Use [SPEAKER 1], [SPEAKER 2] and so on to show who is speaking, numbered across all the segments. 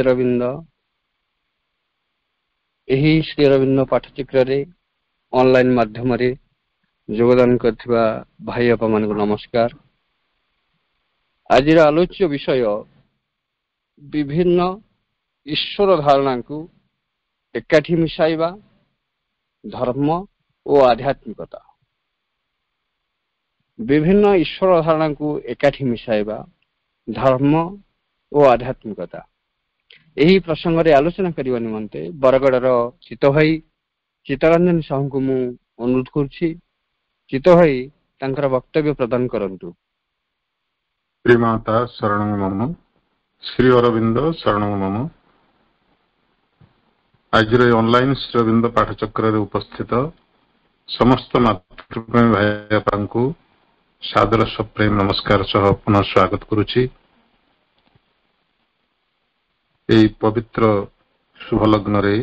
[SPEAKER 1] ଶ୍ରୀଅରବିନ୍ଦ ଏହି ଶ୍ରୀଅରବିନ୍ଦ ପାଠଚକ୍ରରେ ଅନଲାଇନ୍ ମାଧ୍ୟମରେ ଯୋଗଦାନ କରିଥିବା ଭାଇ ବାପାମାନଙ୍କୁ ନମସ୍କାର ଆଜିର ଆଲୋଚ୍ୟ ବିଷୟ ବିଭିନ୍ନ ଈଶ୍ୱର ଧାରଣାକୁ ଏକାଠି ମିଶାଇବା ଧର୍ମ ଓ ଆଧ୍ୟାତ୍ମିକତା ବିଭିନ୍ନ ଈଶ୍ୱର ଧାରଣାକୁ ଏକାଠି ମିଶାଇବା ଧର୍ମ ଓ ଆଧ୍ୟାତ୍ମିକତା ଏହି ପ୍ରସଙ୍ଗରେ ଆଲୋଚନା କରିବା ନିମନ୍ତେ ବରଗଡ଼ର ଚିତଭାଇ ଚିତ୍ତରଞ୍ଜନ ସାହୁଙ୍କୁ ମୁଁ ଅନୁରୋଧ କରୁଛି ଚିତଭାଇ ତାଙ୍କର ବକ୍ତବ୍ୟ ପ୍ରଦାନ କରନ୍ତୁ
[SPEAKER 2] ଶ୍ରୀମାତା ଶରଣ ମମ ଶ୍ରୀ ଅରବିନ୍ଦ ଶରଣ ମମ ଆଜିର ଏ ଅନଲାଇନ୍ ଶ୍ରୀ ଅରବିନ୍ଦ ପାଠଚକ୍ରରେ ଉପସ୍ଥିତ ସମସ୍ତ ମାତୃଭୂମି ଭାଇ ବାପାଙ୍କୁ ସାଦର ସପ୍ରେମ ନମସ୍କାର ସହ ପୁନଃ ସ୍ୱାଗତ କରୁଛି ଏହି ପବିତ୍ର ଶୁଭ ଲଗ୍ନରେ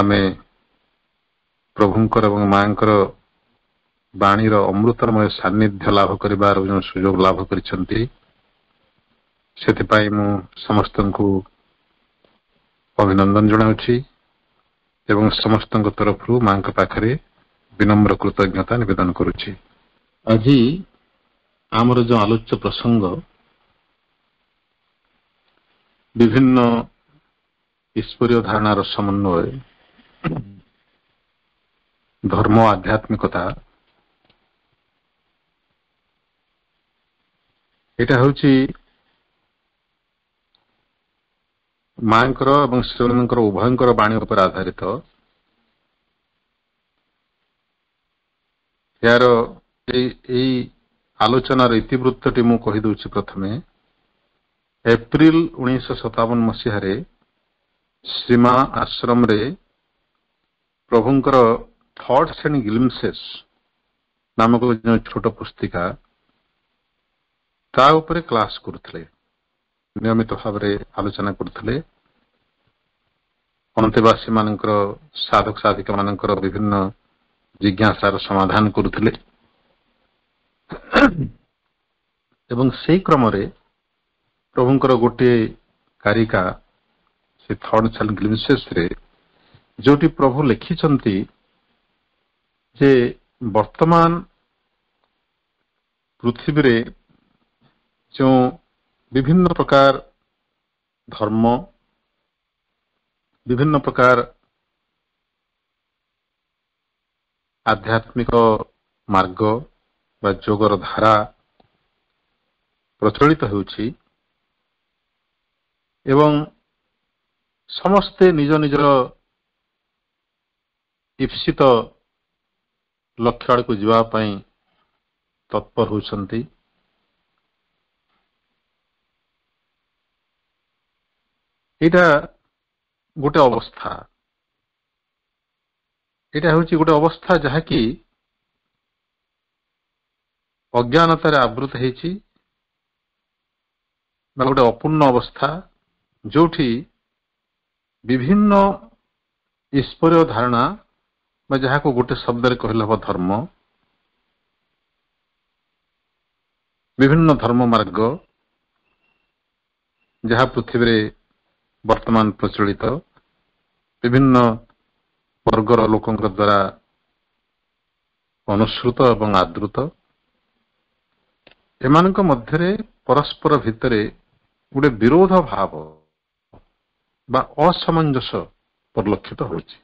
[SPEAKER 2] ଆମେ ପ୍ରଭୁଙ୍କର ଏବଂ ମାଙ୍କର ବାଣୀର ଅମୃତମୟ ସାନ୍ନିଧ୍ୟ ଲାଭ କରିବାର ଯେଉଁ ସୁଯୋଗ ଲାଭ କରିଛନ୍ତି ସେଥିପାଇଁ ମୁଁ ସମସ୍ତଙ୍କୁ ଅଭିନନ୍ଦନ ଜଣାଉଛି ଏବଂ ସମସ୍ତଙ୍କ ତରଫରୁ ମାଙ୍କ ପାଖରେ ବିନମ୍ର କୃତଜ୍ଞତା ନିବେଦନ କରୁଛି ଆଜି ଆମର ଯେଉଁ ଆଲୋଚ୍ୟ ପ୍ରସଙ୍ଗ বিভিন্ন ঈশ্বরীয় ধারণার সমন্বয়ে ধর্ম আধ্যাত্মিকতা এটা ହେଉଛି ମାଙ୍କର ଏବଂ ଶ୍ରୀମାନଙ୍କର ଉଭୟଙ୍କର ବାଣୀ ଉପରେ ଆଧାରିତ ଏହାର ଏଇ ଆଲୋଚନାର ଇତିବୃତ୍ତଟି ମୁଁ କହିଦେଉଛି ପ୍ରଥମେ ଏପ୍ରିଲ ଉଣେଇଶହ ସତାବନ ମସିହାରେ ସୀମା ଆଶ୍ରମରେ ପ୍ରଭୁଙ୍କର ଥଟ୍ସ ଆଣ୍ଡ ଗିଲମସେସ୍ ନାମକ ଯେଉଁ ଛୋଟ ପୁସ୍ତିକା ତା ଉପରେ କ୍ଲାସ୍ କରୁଥିଲେ ନିୟମିତ ଭାବରେ ଆଲୋଚନା କରୁଥିଲେ ମାନଙ୍କର ସାଧକ ମାନଙ୍କର ବିଭିନ୍ନ ଜିଜ୍ଞାସାର ସମାଧାନ କରୁଥିଲେ ଏବଂ ସେଇ କ୍ରମରେ ପ୍ରଭୁଙ୍କର ଗୋଟିଏ କାରିକା ସେ ଥର୍ଡ ଚାଲ ଗ୍ଲିନ୍ସେସ୍ରେ ଯେଉଁଠି ପ୍ରଭୁ ଲେଖିଛନ୍ତି ଯେ ବର୍ତ୍ତମାନ ପୃଥିବୀରେ ଯେଉଁ ବିଭିନ୍ନ ପ୍ରକାର ଧର୍ମ ବିଭିନ୍ନ ପ୍ରକାର ଆଧ୍ୟାତ୍ମିକ ମାର୍ଗ ବା ଯୋଗର ଧାରା ପ୍ରଚଳିତ ହେଉଛି ଏବଂ ସମସ୍ତେ ନିଜ ନିଜର ଇପ୍ସିତ ଲକ୍ଷ୍ୟ ଆଡ଼କୁ ଯିବା ପାଇଁ ତତ୍ପର ହେଉଛନ୍ତି ଏଇଟା ଗୋଟେ ଅବସ୍ଥା ଏଇଟା ହେଉଛି ଗୋଟେ ଅବସ୍ଥା ଯାହାକି ଅଜ୍ଞାନତାରେ ଆବୃତ ହେଇଛି ବା ଗୋଟେ ଅପୂର୍ଣ୍ଣ ଅବସ୍ଥା ଯେଉଁଠି ବିଭିନ୍ନ ଈଶ୍ୱରୀୟ ଧାରଣା ବା ଯାହାକୁ ଗୋଟେ ଶବ୍ଦରେ କହିଲେ ହେବ ଧର୍ମ ବିଭିନ୍ନ ଧର୍ମ ମାର୍ଗ ଯାହା ପୃଥିବୀରେ ବର୍ତ୍ତମାନ ପ୍ରଚଳିତ ବିଭିନ୍ନ ବର୍ଗର ଲୋକଙ୍କ ଦ୍ୱାରା ଅନୁସୃତ ଏବଂ ଆଦୃତ ଏମାନଙ୍କ ମଧ୍ୟରେ ପରସ୍ପର ଭିତରେ ଗୋଟେ ବିରୋଧ ଭାବ ବା ଅସାମଞ୍ଜସ ପରିଲକ୍ଷିତ ହୋଇଛି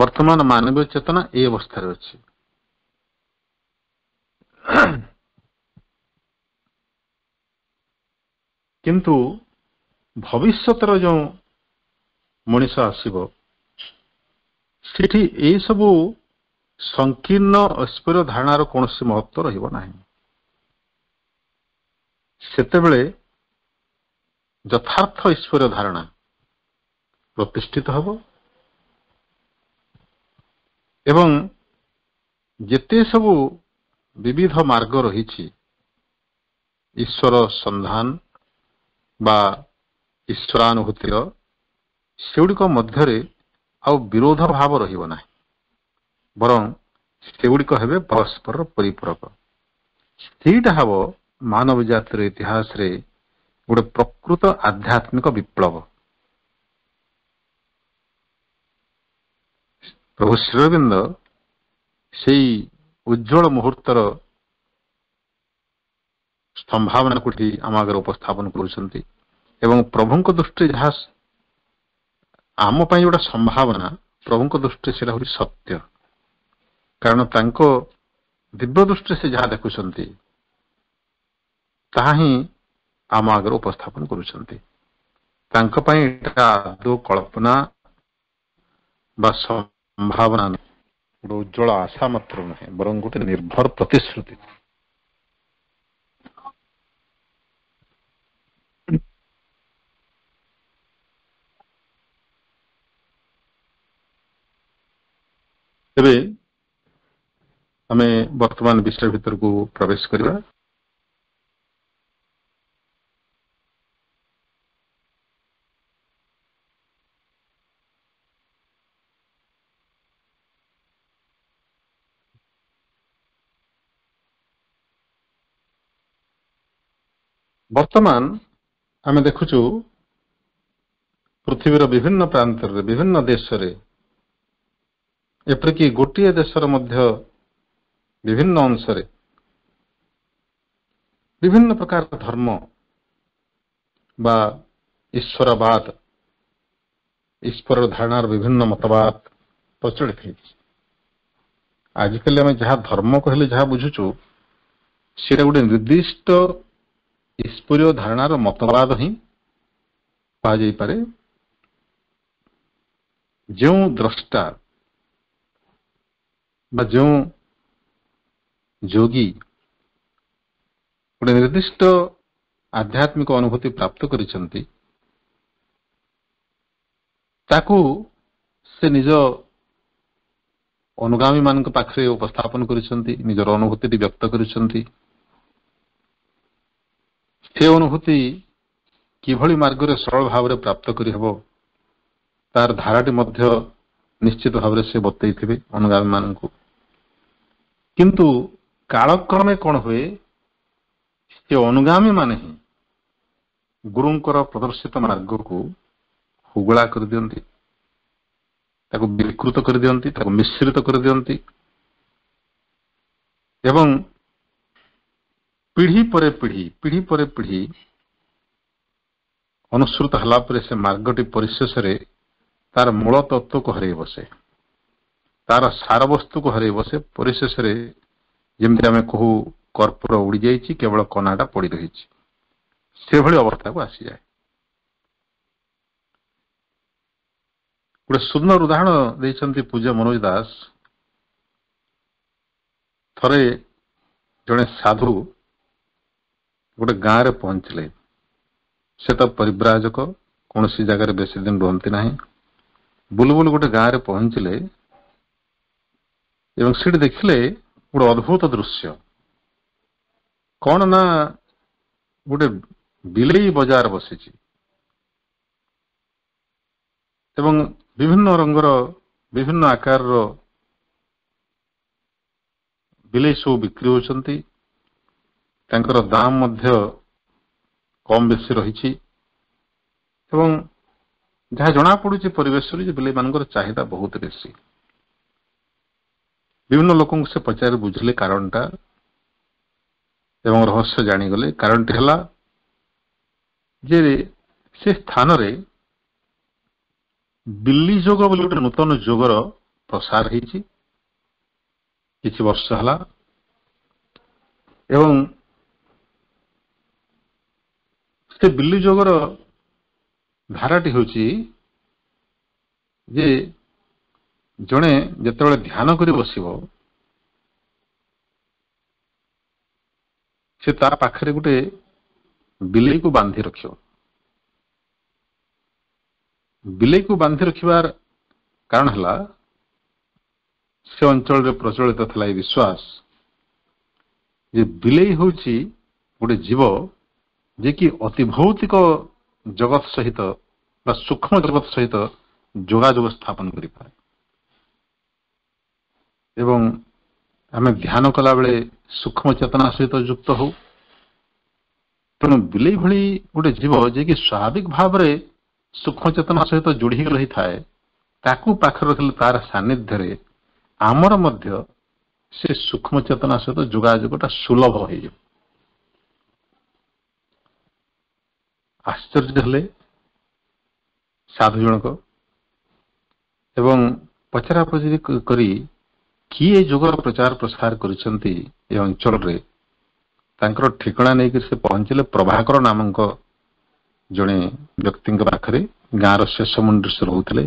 [SPEAKER 2] ବର୍ତ୍ତମାନ ମାନବୀୟ ଚେତନା ଏ ଅବସ୍ଥାରେ ଅଛି କିନ୍ତୁ ଭବିଷ୍ୟତର ଯେଉଁ ମଣିଷ ଆସିବ ସେଠି ଏହିସବୁ ସଂକୀର୍ଣ୍ଣ ଐଶ୍ୱର୍ଯ୍ୟ ଧାରଣାର କୌଣସି ମହତ୍ଵ ରହିବ ନାହିଁ ସେତେବେଳେ ଯଥାର୍ଥ ଈଶ୍ୱର ଧାରଣା ପ୍ରତିଷ୍ଠିତ ହେବ ଏବଂ ଯେତେ ସବୁ ବିବିଧ ମାର୍ଗ ରହିଛି ଈଶ୍ୱର ସନ୍ଧାନ ବା ଈଶ୍ୱରାନୁଭୂତିର ସେଗୁଡ଼ିକ ମଧ୍ୟରେ ଆଉ ବିରୋଧ ଭାବ ରହିବ ନାହିଁ ବରଂ ସେଗୁଡ଼ିକ ହେବେ ପରସ୍ପରର ପରିପୂରକ ସେଇଟା ହେବ ମାନବ ଜାତିର ଇତିହାସରେ ଗୋଟେ ପ୍ରକୃତ ଆଧ୍ୟାତ୍ମିକ ବିପ୍ଳବ ପ୍ରଭୁ ଶ୍ରୀରବିନ୍ଦ ସେଇ ଉଜ୍ଜଳ ମୁହୂର୍ତ୍ତର ସମ୍ଭାବନାକୁ ଏଠି ଆମ ଆଗରେ ଉପସ୍ଥାପନ କରୁଛନ୍ତି ଏବଂ ପ୍ରଭୁଙ୍କ ଦୃଷ୍ଟି ଯାହା ଆମ ପାଇଁ ଗୋଟେ ସମ୍ଭାବନା ପ୍ରଭୁଙ୍କ ଦୃଷ୍ଟିରେ ସେଟା ହେଉଛି ସତ୍ୟ କାରଣ ତାଙ୍କ ଦିବ୍ୟ ଦୃଷ୍ଟିରେ ସେ ଯାହା ଦେଖୁଛନ୍ତି ତାହା ହିଁ ଆମ ଆଗରେ ଉପସ୍ଥାପନ କରୁଛନ୍ତି ତାଙ୍କ ପାଇଁ ଏଇଟା ଆଦୌ କଳ୍ପନା ବା ସମ୍ଭାବନା ନୁହେଁ ଗୋଟେ ଉଜ୍ଜଳ ଆଶା ମାତ୍ର ନୁହେଁ ବରଂ ଗୋଟେ ନିର୍ଭର ପ୍ରତିଶ୍ରୁତି ତେବେ ଆମେ ବର୍ତ୍ତମାନ ବିଷୟ ଭିତରକୁ ପ୍ରବେଶ କରିବା ବର୍ତ୍ତମାନ ଆମେ ଦେଖୁଛୁ ପୃଥିବୀର ବିଭିନ୍ନ ପ୍ରାନ୍ତରେ ବିଭିନ୍ନ ଦେଶରେ ଏପରିକି ଗୋଟିଏ ଦେଶର ମଧ୍ୟ ବିଭିନ୍ନ ଅଂଶରେ ବିଭିନ୍ନ ପ୍ରକାର ଧର୍ମ ବା ଈଶ୍ୱରବାଦ ଈଶ୍ୱର ଧାରଣାର ବିଭିନ୍ନ ମତବାଦ ପ୍ରଚଳିତ ହେଇଛି ଆଜିକାଲି ଆମେ ଯାହା ଧର୍ମ କହିଲେ ଯାହା ବୁଝୁଛୁ ସେଇଟା ଗୋଟେ ନିର୍ଦ୍ଦିଷ୍ଟ ଈଶ୍ୱରୀୟ ଧାରଣାର ମତବାଦ ହିଁ କୁହାଯାଇପାରେ ଯେଉଁ ଦ୍ରଷ୍ଟା ବା ଯେଉଁ ଯୋଗୀ ଗୋଟେ ନିର୍ଦ୍ଦିଷ୍ଟ ଆଧ୍ୟାତ୍ମିକ ଅନୁଭୂତି ପ୍ରାପ୍ତ କରିଛନ୍ତି ତାକୁ ସେ ନିଜ ଅନୁଗାମୀମାନଙ୍କ ପାଖରେ ଉପସ୍ଥାପନ କରିଛନ୍ତି ନିଜର ଅନୁଭୂତିଟି ବ୍ୟକ୍ତ କରିଛନ୍ତି ସେ ଅନୁଭୂତି କିଭଳି ମାର୍ଗରେ ସରଳ ଭାବରେ ପ୍ରାପ୍ତ କରିହେବ ତାର ଧାରାଟି ମଧ୍ୟ ନିଶ୍ଚିତ ଭାବରେ ସେ ବତେଇଥିବେ ଅନୁଗାମୀମାନଙ୍କୁ କିନ୍ତୁ କାଳକ୍ରମେ କ'ଣ ହୁଏ ସେ ଅନୁଗାମୀମାନେ ହିଁ ଗୁରୁଙ୍କର ପ୍ରଦର୍ଶିତ ମାର୍ଗକୁ ହୁଗୁଳା କରିଦିଅନ୍ତି ତାକୁ ବିକୃତ କରିଦିଅନ୍ତି ତାକୁ ମିଶ୍ରିତ କରିଦିଅନ୍ତି ଏବଂ ପିଢ଼ି ପରେ ପିଢ଼ି ପିଢ଼ି ପରେ ପିଢ଼ି ଅନୁସୃତ ହେଲା ପରେ ସେ ମାର୍ଗଟି ପରିଶେଷରେ ତାର ମୂଳ ତତ୍ତ୍ୱକୁ ହରାଇ ବସେ ତାର ସାରବସ୍ତୁକୁ ହରାଇ ବସେ ପରିଶେଷରେ ଯେମିତି ଆମେ କହୁ କର୍ପୂର ଉଡ଼ିଯାଇଛି କେବଳ କନାଟା ପଡ଼ି ରହିଛି ସେଭଳି ଅବସ୍ଥାକୁ ଆସିଯାଏ ଗୋଟେ ସୁନ୍ଦର ଉଦାହରଣ ଦେଇଛନ୍ତି ପୂଜ୍ୟ ମନୋଜ ଦାସ ଥରେ ଜଣେ ସାଧୁ ଗୋଟେ ଗାଁରେ ପହଞ୍ଚିଲେ ସେ ତ ପରିବ୍ରାଜକ କୌଣସି ଜାଗାରେ ବେଶୀ ଦିନ ରୁହନ୍ତି ନାହିଁ ବୁଲବୁଲ ଗୋଟେ ଗାଁରେ ପହଞ୍ଚିଲେ ଏବଂ ସେଠି ଦେଖିଲେ ଗୋଟେ ଅଦ୍ଭୁତ ଦୃଶ୍ୟ କ'ଣ ନା ଗୋଟେ ବିଲେଇ ବଜାର ବସିଛି ଏବଂ ବିଭିନ୍ନ ରଙ୍ଗର ବିଭିନ୍ନ ଆକାରର ବିଲେଇ ସବୁ ବିକ୍ରି ହେଉଛନ୍ତି ତାଙ୍କର ଦାମ ମଧ୍ୟ କମ୍ ବେଶୀ ରହିଛି ଏବଂ ଯାହା ଜଣାପଡ଼ୁଛି ପରିବେଶରୁ ଯେ ବିଲେଇମାନଙ୍କର ଚାହିଦା ବହୁତ ବେଶୀ ବିଭିନ୍ନ ଲୋକଙ୍କୁ ସେ ପଚାରି ବୁଝିଲେ କାରଣଟା ଏବଂ ରହସ୍ୟ ଜାଣିଗଲେ କାରଣଟି ହେଲା ଯେ ସେ ସ୍ଥାନରେ ବିଲି ଯୋଗ ବୋଲି ଗୋଟେ ନୂତନ ଯୋଗର ପ୍ରସାର ହେଇଛି କିଛି ବର୍ଷ ହେଲା ଏବଂ ସେ ବିଲି ଯୋଗର ଧାରାଟି ହେଉଛି ଯେ ଜଣେ ଯେତେବେଳେ ଧ୍ୟାନ କରି ବସିବ ସେ ତା ପାଖରେ ଗୋଟେ ବିଲେଇକୁ ବାନ୍ଧି ରଖିବ ବିଲେଇକୁ ବାନ୍ଧି ରଖିବାର କାରଣ ହେଲା ସେ ଅଞ୍ଚଳରେ ପ୍ରଚଳିତ ଥିଲା ଏ ବିଶ୍ୱାସ ଯେ ବିଲେଇ ହେଉଛି ଗୋଟେ ଜୀବ ଯିଏକି ଅତି ଭୌତିକ ଜଗତ ସହିତ ବା ସୂକ୍ଷ୍ମ ଜଗତ ସହିତ ଯୋଗାଯୋଗ ସ୍ଥାପନ କରିପାରେ ଏବଂ ଆମେ ଧ୍ୟାନ କଲାବେଳେ ସୂକ୍ଷ୍ମ ଚେତନା ସହିତ ଯୁକ୍ତ ହଉ ତେଣୁ ବିଲେଇ ଭଳି ଗୋଟେ ଜୀବ ଯିଏକି ସ୍ୱାଭାବିକ ଭାବରେ ସୂକ୍ଷ୍ମ ଚେତନା ସହିତ ଯୋଡ଼ି ରହିଥାଏ ତାକୁ ପାଖରେ ରଖିଲେ ତାର ସାନ୍ନିଧ୍ୟରେ ଆମର ମଧ୍ୟ ସେ ସୂକ୍ଷ୍ମ ଚେତନା ସହିତ ଯୋଗାଯୋଗଟା ସୁଲଭ ହେଇଯିବ ଆଶ୍ଚର୍ଯ୍ୟ ହେଲେ ସାଧୁ ଜଣକ ଏବଂ ପଚରା ପଚରି କରି କିଏ ଯୋଗର ପ୍ରଚାର ପ୍ରସାର କରିଛନ୍ତି ଏ ଅଞ୍ଚଳରେ ତାଙ୍କର ଠିକଣା ନେଇକରି ସେ ପହଞ୍ଚିଲେ ପ୍ରଭାକର ନାମଙ୍କ ଜଣେ ବ୍ୟକ୍ତିଙ୍କ ପାଖରେ ଗାଁର ଶେଷ ମୁଣ୍ଡରେ ସେ ରହୁଥିଲେ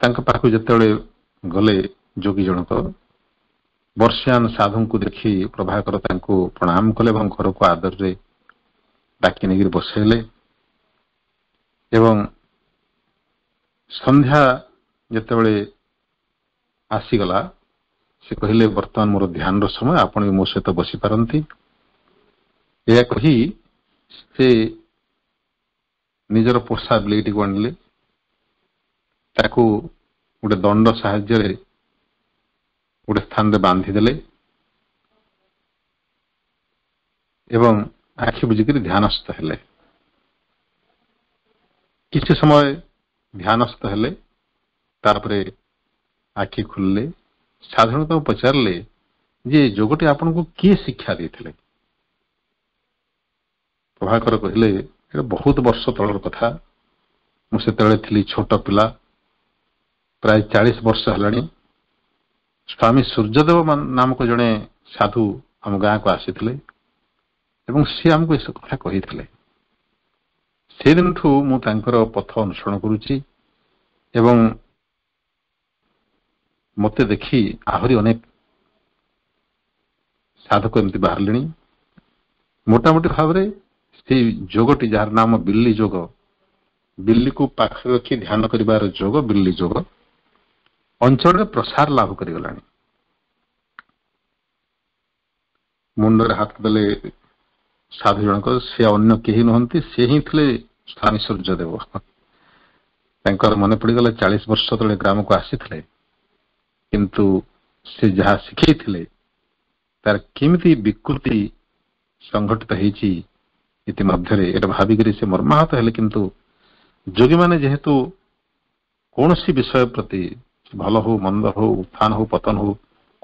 [SPEAKER 2] ତାଙ୍କ ପାଖକୁ ଯେତେବେଳେ ଗଲେ ଯୋଗୀ ଜଣକ ବର୍ଷିଆନ ସାଧୁଙ୍କୁ ଦେଖି ପ୍ରଭାକର ତାଙ୍କୁ ପ୍ରଣାମ କଲେ ଏବଂ ଘରକୁ ଆଦରରେ ଡାକି ନେଇକିରି ବସେଇଲେ ଏବଂ ସନ୍ଧ୍ୟା ଯେତେବେଳେ ଆସିଗଲା ସେ କହିଲେ ବର୍ତ୍ତମାନ ମୋର ଧ୍ୟାନର ସମୟ ଆପଣ ବି ମୋ ସହିତ ବସିପାରନ୍ତି ଏହା କହି ସେ ନିଜର ପୋସାବିଲିଟିକୁ ଆଣିଲେ ତାକୁ ଗୋଟେ ଦଣ୍ଡ ସାହାଯ୍ୟରେ ଗୋଟେ ସ୍ଥାନରେ ବାନ୍ଧିଦେଲେ ଏବଂ ଆଖି ବୁଝିକିରି ଧ୍ୟାନସ୍ଥ ହେଲେ କିଛି ସମୟ ଧ୍ୟାନସ୍ଥ ହେଲେ ତାପରେ ଆଖି ଖୋଲିଲେ ସାଧାରଣତଃ ପଚାରିଲେ ଯେ ଯୋଗଟି ଆପଣଙ୍କୁ କିଏ ଶିକ୍ଷା ଦେଇଥିଲେ ପ୍ରଭାକର କହିଲେ ଏଇଟା ବହୁତ ବର୍ଷ ତଳର କଥା ମୁଁ ସେତେବେଳେ ଥିଲି ଛୋଟ ପିଲା ପ୍ରାୟ ଚାଳିଶ ବର୍ଷ ହେଲାଣି ସ୍ୱାମୀ ସୂର୍ଯ୍ୟଦେବ ନାମକ ଜଣେ ସାଧୁ ଆମ ଗାଁକୁ ଆସିଥିଲେ ଏବଂ ସେ ଆମକୁ ଏସବୁ କଥା କହିଥିଲେ ସେଦିନଠୁ ମୁଁ ତାଙ୍କର ପଥ ଅନୁସରଣ କରୁଛି ଏବଂ ମୋତେ ଦେଖି ଆହୁରି ଅନେକ ସାଧକ ଏମିତି ବାହାରିଲେଣି ମୋଟାମୋଟି ଭାବରେ ସେଇ ଯୋଗଟି ଯାହାର ନାମ ବିଲ୍ଲି ଯୋଗ ବିଲ୍ଲିକୁ ପାଖରେ ରଖି ଧ୍ୟାନ କରିବାର ଯୋଗ ବିଲ୍ଲି ଯୋଗ ଅଞ୍ଚଳରେ ପ୍ରସାର ଲାଭ କରିଗଲାଣି ମୁଣ୍ଡରେ ହାତ ଦେଲେ ସାଧୁଜଣଙ୍କ ସେ ଅନ୍ୟ କେହି ନୁହନ୍ତି ସେ ହିଁ ଥିଲେ ସ୍ଥାନୀ ସୂର୍ଯ୍ୟଦେବ ତାଙ୍କର ମନେ ପଡ଼ିଗଲେ ଚାଳିଶ ବର୍ଷ ତଳେ ଗ୍ରାମକୁ ଆସିଥିଲେ କିନ୍ତୁ ସେ ଯାହା ଶିଖେଇଥିଲେ ତାର କେମିତି ବିକୃତି ସଂଘଟିତ ହେଇଛି ଇତିମଧ୍ୟରେ ଏଟା ଭାବିକରି ସେ ମର୍ମାହତ ହେଲେ କିନ୍ତୁ ଯୋଗୀମାନେ ଯେହେତୁ କୌଣସି ବିଷୟ ପ୍ରତି ଭଲ ହଉ ମନ୍ଦ ହଉ ଉତ୍ଥାନ ହଉ ପତନ ହଉ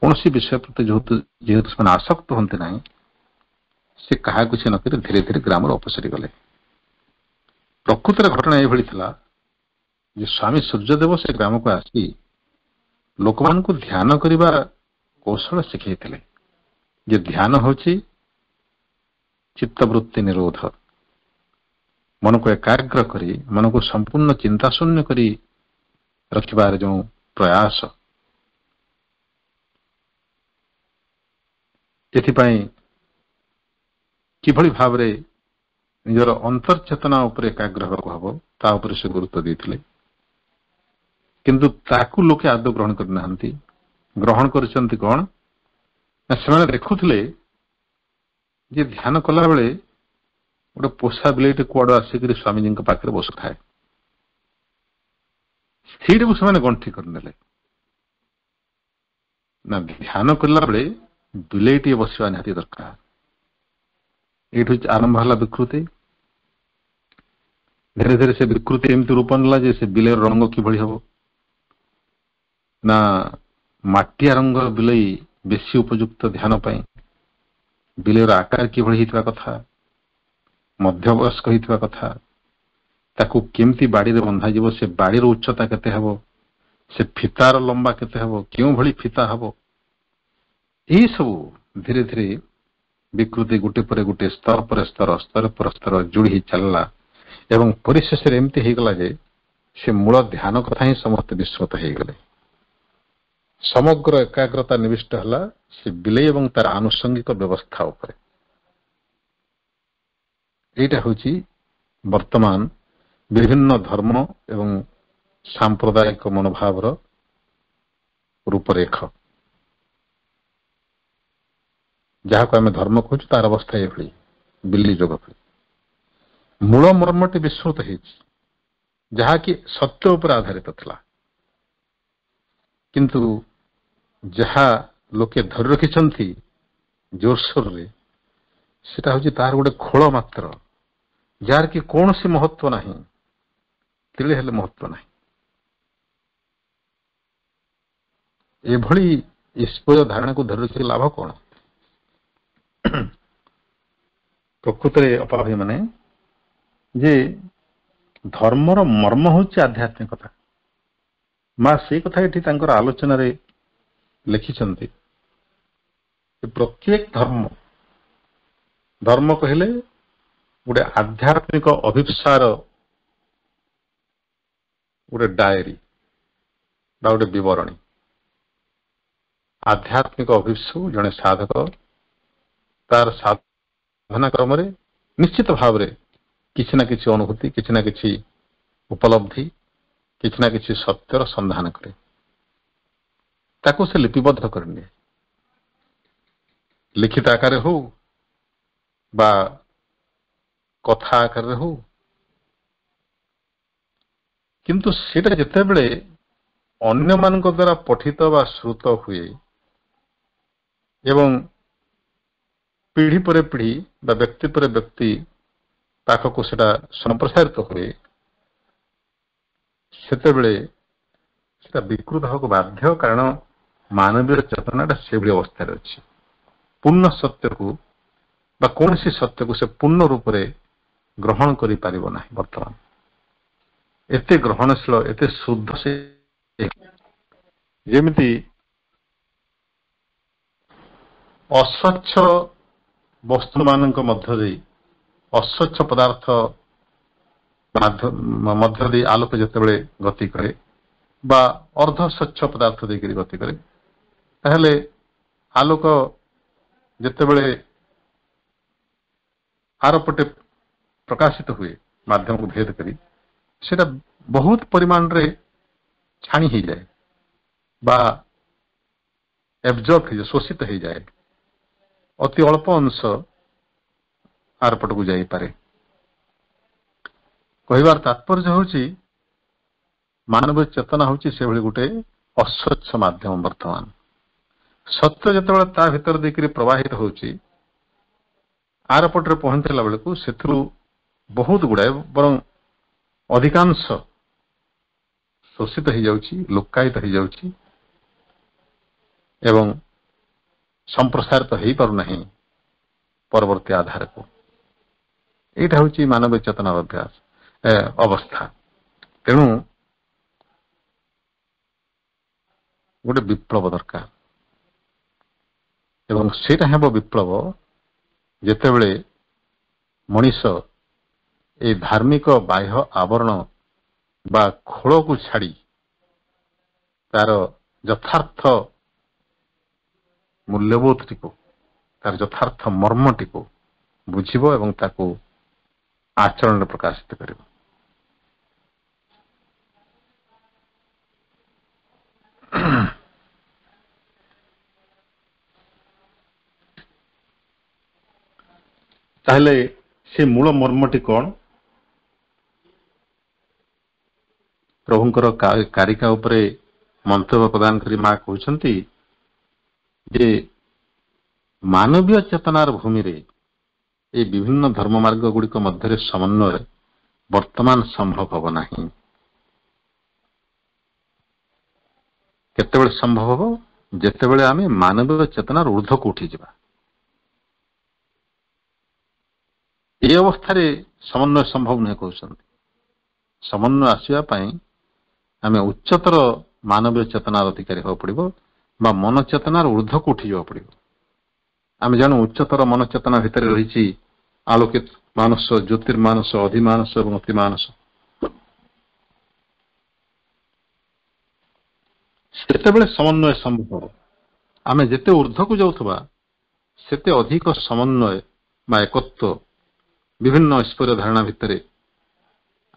[SPEAKER 2] କୌଣସି ବିଷୟ ପ୍ରତି ଯେହେତୁ ଯେହେତୁ ସେମାନେ ଆସକ୍ତ ହୁଅନ୍ତି ନାହିଁ ସେ କାହାକୁ ସେ ନକରି ଧୀରେ ଧୀରେ ଗ୍ରାମରୁ ଅପସରି ଗଲେ ପ୍ରକୃତର ଘଟଣା ଏଭଳି ଥିଲା ଯେ ସ୍ୱାମୀ ସୂର୍ଯ୍ୟଦେବ ସେ ଗ୍ରାମକୁ ଆସି ଲୋକମାନଙ୍କୁ ଧ୍ୟାନ କରିବା କୌଶଳ ଶିଖେଇଥିଲେ ଯେ ଧ୍ୟାନ ହେଉଛି ଚିତ୍ତବୃତ୍ତି ନିରୋଧ ମନକୁ ଏକାଗ୍ର କରି ମନକୁ ସମ୍ପୂର୍ଣ୍ଣ ଚିନ୍ତାଶୂନ୍ୟ କରି ରଖିବାର ଯେଉଁ ପ୍ରୟାସ ଏଥିପାଇଁ कि भाव निजर अंतर्चेतना एकाग्र हम ताप से गुरुत्व दी थे कि लोके आद ग्रहण करना ग्रहण कर देखुले जे ध्यान कला बेले गोटे पोषा बिलईटे कड़ आसिक स्वामीजी पाखे बस थाए स्थिर को से गठी कर ध्यान कला बेले बिलईटे बस निहती दरकार ईठुच आरंभ है विकृति धीरे धीरे से विकृति एमती रूप नाला जैसे बिलर रंग किभि हम ना मटिया रंग बिलई बेस उपयुक्त ध्यान बिलर आकार कि कथा मध्यवयस्क होता कथा ताकू केमती बाड़ी बंधा जीव से बाड़ी उच्चता के से फितार लंबा केव क्यों भली फिता हम यही सब धीरे धीरे ବିକୃତି ଗୋଟେ ପରେ ଗୋଟେ ସ୍ତର ପରେ ସ୍ତର ସ୍ତର ପରେ ସ୍ତର ଯୋଡ଼ି ହେଇ ଚାଲିଲା ଏବଂ ପରିଶେଷରେ ଏମିତି ହେଇଗଲା ଯେ ସେ ମୂଳ ଧ୍ୟାନ କଥା ହିଁ ସମସ୍ତେ ବିସ୍ମୃତ ହେଇଗଲେ ସମଗ୍ର ଏକାଗ୍ରତା ନିବିଷ୍ଟ ହେଲା ସେ ବିଲେଇ ଏବଂ ତାର ଆନୁଷଙ୍ଗିକ ବ୍ୟବସ୍ଥା ଉପରେ ଏଇଟା ହେଉଛି ବର୍ତ୍ତମାନ ବିଭିନ୍ନ ଧର୍ମ ଏବଂ ସାମ୍ପ୍ରଦାୟିକ ମନୋଭାବର ରୂପରେଖ जहाँ को आम धर्म कहू तार अवस्था यह बिल्ली जोग मूल मर्मटी विस्तृत हो सत्य आधारित किंतु जहा लोके धरी रखी जोरसोर से तार गोटे खोल मात्र जार कि कौन सी महत्व ना तेल हेल्ले महत्व ना यह ईश्वर धारणा को धर रखे लाभ कौन ପ୍ରକୃତରେ ମାନେ ଯେ ଧର୍ମର ମର୍ମ ହଉଛି ଆଧ୍ୟାତ୍ମିକତା ମା ସେ କଥା ଏଠି ତାଙ୍କର ଆଲୋଚନାରେ ଲେଖିଛନ୍ତି ପ୍ରତ୍ୟେକ ଧର୍ମ ଧର୍ମ କହିଲେ ଗୋଟେ ଆଧ୍ୟାତ୍ମିକ ଅଭିପ୍ସାର ଗୋଟେ ଡାଏରୀ ବା ଗୋଟେ ବିବରଣୀ ଆଧ୍ୟାତ୍ମିକ ଅଭିପ୍ସୁ ଜଣେ ସାଧକ ତାର ସାଧନା କ୍ରମରେ ନିଶ୍ଚିତ ଭାବରେ କିଛି ନା କିଛି ଅନୁଭୂତି କିଛି ନା କିଛି ଉପଲବ୍ଧି କିଛି ନା କିଛି ସତ୍ୟର ସନ୍ଧାନ କରେ ତାକୁ ସେ ଲିପିବଦ୍ଧ କରିନିଏ ଲିଖିତ ଆକାରରେ ହଉ বা কথা আকারে হোক কিন্তু সেটা যেତେବେଳେ ଅନ୍ୟମାନଙ୍କ ଦ୍ୱାରା ପଠିତ ବା ଶ୍ରୁତ ହୁଏ ଏବଂ ପିଢ଼ି ପରେ ପିଢ଼ି ବା ବ୍ୟକ୍ତି ପରେ ବ୍ୟକ୍ତି ପାଖକୁ ସେଟା ସମ୍ପ୍ରସାରିତ ହୁଏ ସେତେବେଳେ ସେଟା ବିକୃତ ହେବାକୁ ବାଧ୍ୟ କାରଣ ମାନବୀୟ ଚେତନାଟା ସେଭଳି ଅବସ୍ଥାରେ ଅଛି ପୂର୍ଣ୍ଣ ସତ୍ୟକୁ ବା କୌଣସି ସତ୍ୟକୁ ସେ ପୂର୍ଣ୍ଣ ରୂପରେ ଗ୍ରହଣ କରିପାରିବ ନାହିଁ ବର୍ତ୍ତମାନ ଏତେ ଗ୍ରହଣଶୀଳ ଏତେ ଶୁଦ୍ଧ ସେ ଯେମିତି ଅସ୍ୱଚ୍ଛ ବସ୍ତୁମାନଙ୍କ ମଧ୍ୟ ଦେଇ ଅସ୍ୱଚ୍ଛ ପଦାର୍ଥ ମଧ୍ୟ ଦେଇ ଆଲୋକ ଯେତେବେଳେ ଗତି କରେ ବା ଅର୍ଦ୍ଧ ସ୍ୱଚ୍ଛ ପଦାର୍ଥ ଦେଇକରି ଗତି କରେ ତାହେଲେ ଆଲୋକ ଯେତେବେଳେ ଆର ପଟେ ପ୍ରକାଶିତ ହୁଏ ମାଧ୍ୟମକୁ ଭେଦ କରି ସେଟା ବହୁତ ପରିମାଣରେ ଛାଣି ହେଇଯାଏ ବା ଏବଜର୍ବ ହେଇଯାଏ ଶୋଷିତ ହେଇଯାଏ ଅତି ଅଳ୍ପ ଅଂଶ ଆରପଟକୁ ଯାଇପାରେ କହିବାର ତାତ୍ପର୍ଯ୍ୟ ହେଉଛି ମାନବ ଚେତନା ହେଉଛି ସେଭଳି ଗୋଟେ ଅସ୍ୱଚ୍ଛ ମାଧ୍ୟମ ବର୍ତ୍ତମାନ ସତ୍ୟ ଯେତେବେଳେ ତା ଭିତରେ ଦେଇକରି ପ୍ରବାହିତ ହେଉଛି ଆରପଟରେ ପହଞ୍ଚିଲା ବେଳକୁ ସେଥିରୁ ବହୁତ ଗୁଡ଼ାଏ ବରଂ ଅଧିକାଂଶ ଶୋଷିତ ହୋଇଯାଉଛି ଲୁକାୟିତ ହୋଇଯାଉଛି ଏବଂ ସମ୍ପ୍ରସାରିତ ହେଇପାରୁନାହିଁ ପରବର୍ତ୍ତୀ ଆଧାରକୁ ଏଇଟା ହେଉଛି ମାନବୀୟ ଚେତନାର ଅଭ୍ୟାସ ଅବସ୍ଥା ତେଣୁ ଗୋଟେ ବିପ୍ଳବ ଦରକାର ଏବଂ ସେଇଟା ହେବ ବିପ୍ଳବ ଯେତେବେଳେ ମଣିଷ ଏଇ ଧାର୍ମିକ ବାହ୍ୟ ଆବରଣ ବା ଖୋଳକୁ ଛାଡ଼ି ତାର ଯଥାର୍ଥ ମୂଲ୍ୟବୋଧଟିକୁ ତାର ଯଥାର୍ଥ ମର୍ମଟିକୁ ବୁଝିବ ଏବଂ ତାକୁ ଆଚରଣରେ ପ୍ରକାଶିତ କରିବ ତାହେଲେ ସେ ମୂଳ ମର୍ମଟି କ'ଣ ପ୍ରଭୁଙ୍କର କାରିକା ଉପରେ ମନ୍ତବ୍ୟ ପ୍ରଦାନ କରି ମା କହୁଛନ୍ତି ଯେ ମାନବୀୟ ଚେତନାର ଭୂମିରେ ଏ ବିଭିନ୍ନ ଧର୍ମ ମାର୍ଗ ଗୁଡ଼ିକ ମଧ୍ୟରେ ସମନ୍ୱୟ ବର୍ତ୍ତମାନ ସମ୍ଭବ ହେବ ନାହିଁ କେତେବେଳେ ସମ୍ଭବ ହେବ ଯେତେବେଳେ ଆମେ ମାନବୀୟ ଚେତନାର ଉର୍ଦ୍ଧ୍ୱକୁ ଉଠିଯିବା ଏ ଅବସ୍ଥାରେ ସମନ୍ୱୟ ସମ୍ଭବ ନୁହେଁ କହୁଛନ୍ତି ସମନ୍ୱୟ ଆସିବା ପାଇଁ ଆମେ ଉଚ୍ଚତର ମାନବୀୟ ଚେତନାର ଅଧିକାରୀ ହେବାକୁ ପଡ଼ିବ ବା ମନଚେତନାର ଉର୍ଦ୍ଧ୍ୱକୁ ଉଠିଯିବାକୁ ପଡ଼ିବ ଆମେ ଜାଣୁ ଉଚ୍ଚତର ମନଚେତନା ଭିତରେ ରହିଛି ଆଲୋକିତ ମାନସ ଜ୍ୟୋତିର୍ମାନସ ଅଧିମାନସ ଏବଂ ଅତିମାନସ ସେତେବେଳେ ସମନ୍ୱୟ ସମ୍ଭବ ଆମେ ଯେତେ ଉର୍ଦ୍ଧ୍ୱକୁ ଯାଉଥିବା ସେତେ ଅଧିକ ସମନ୍ୱୟ ବା ଏକତ୍ୱ ବିଭିନ୍ନ ଐଶ୍ୱର୍ଯ୍ୟ ଧାରଣା ଭିତରେ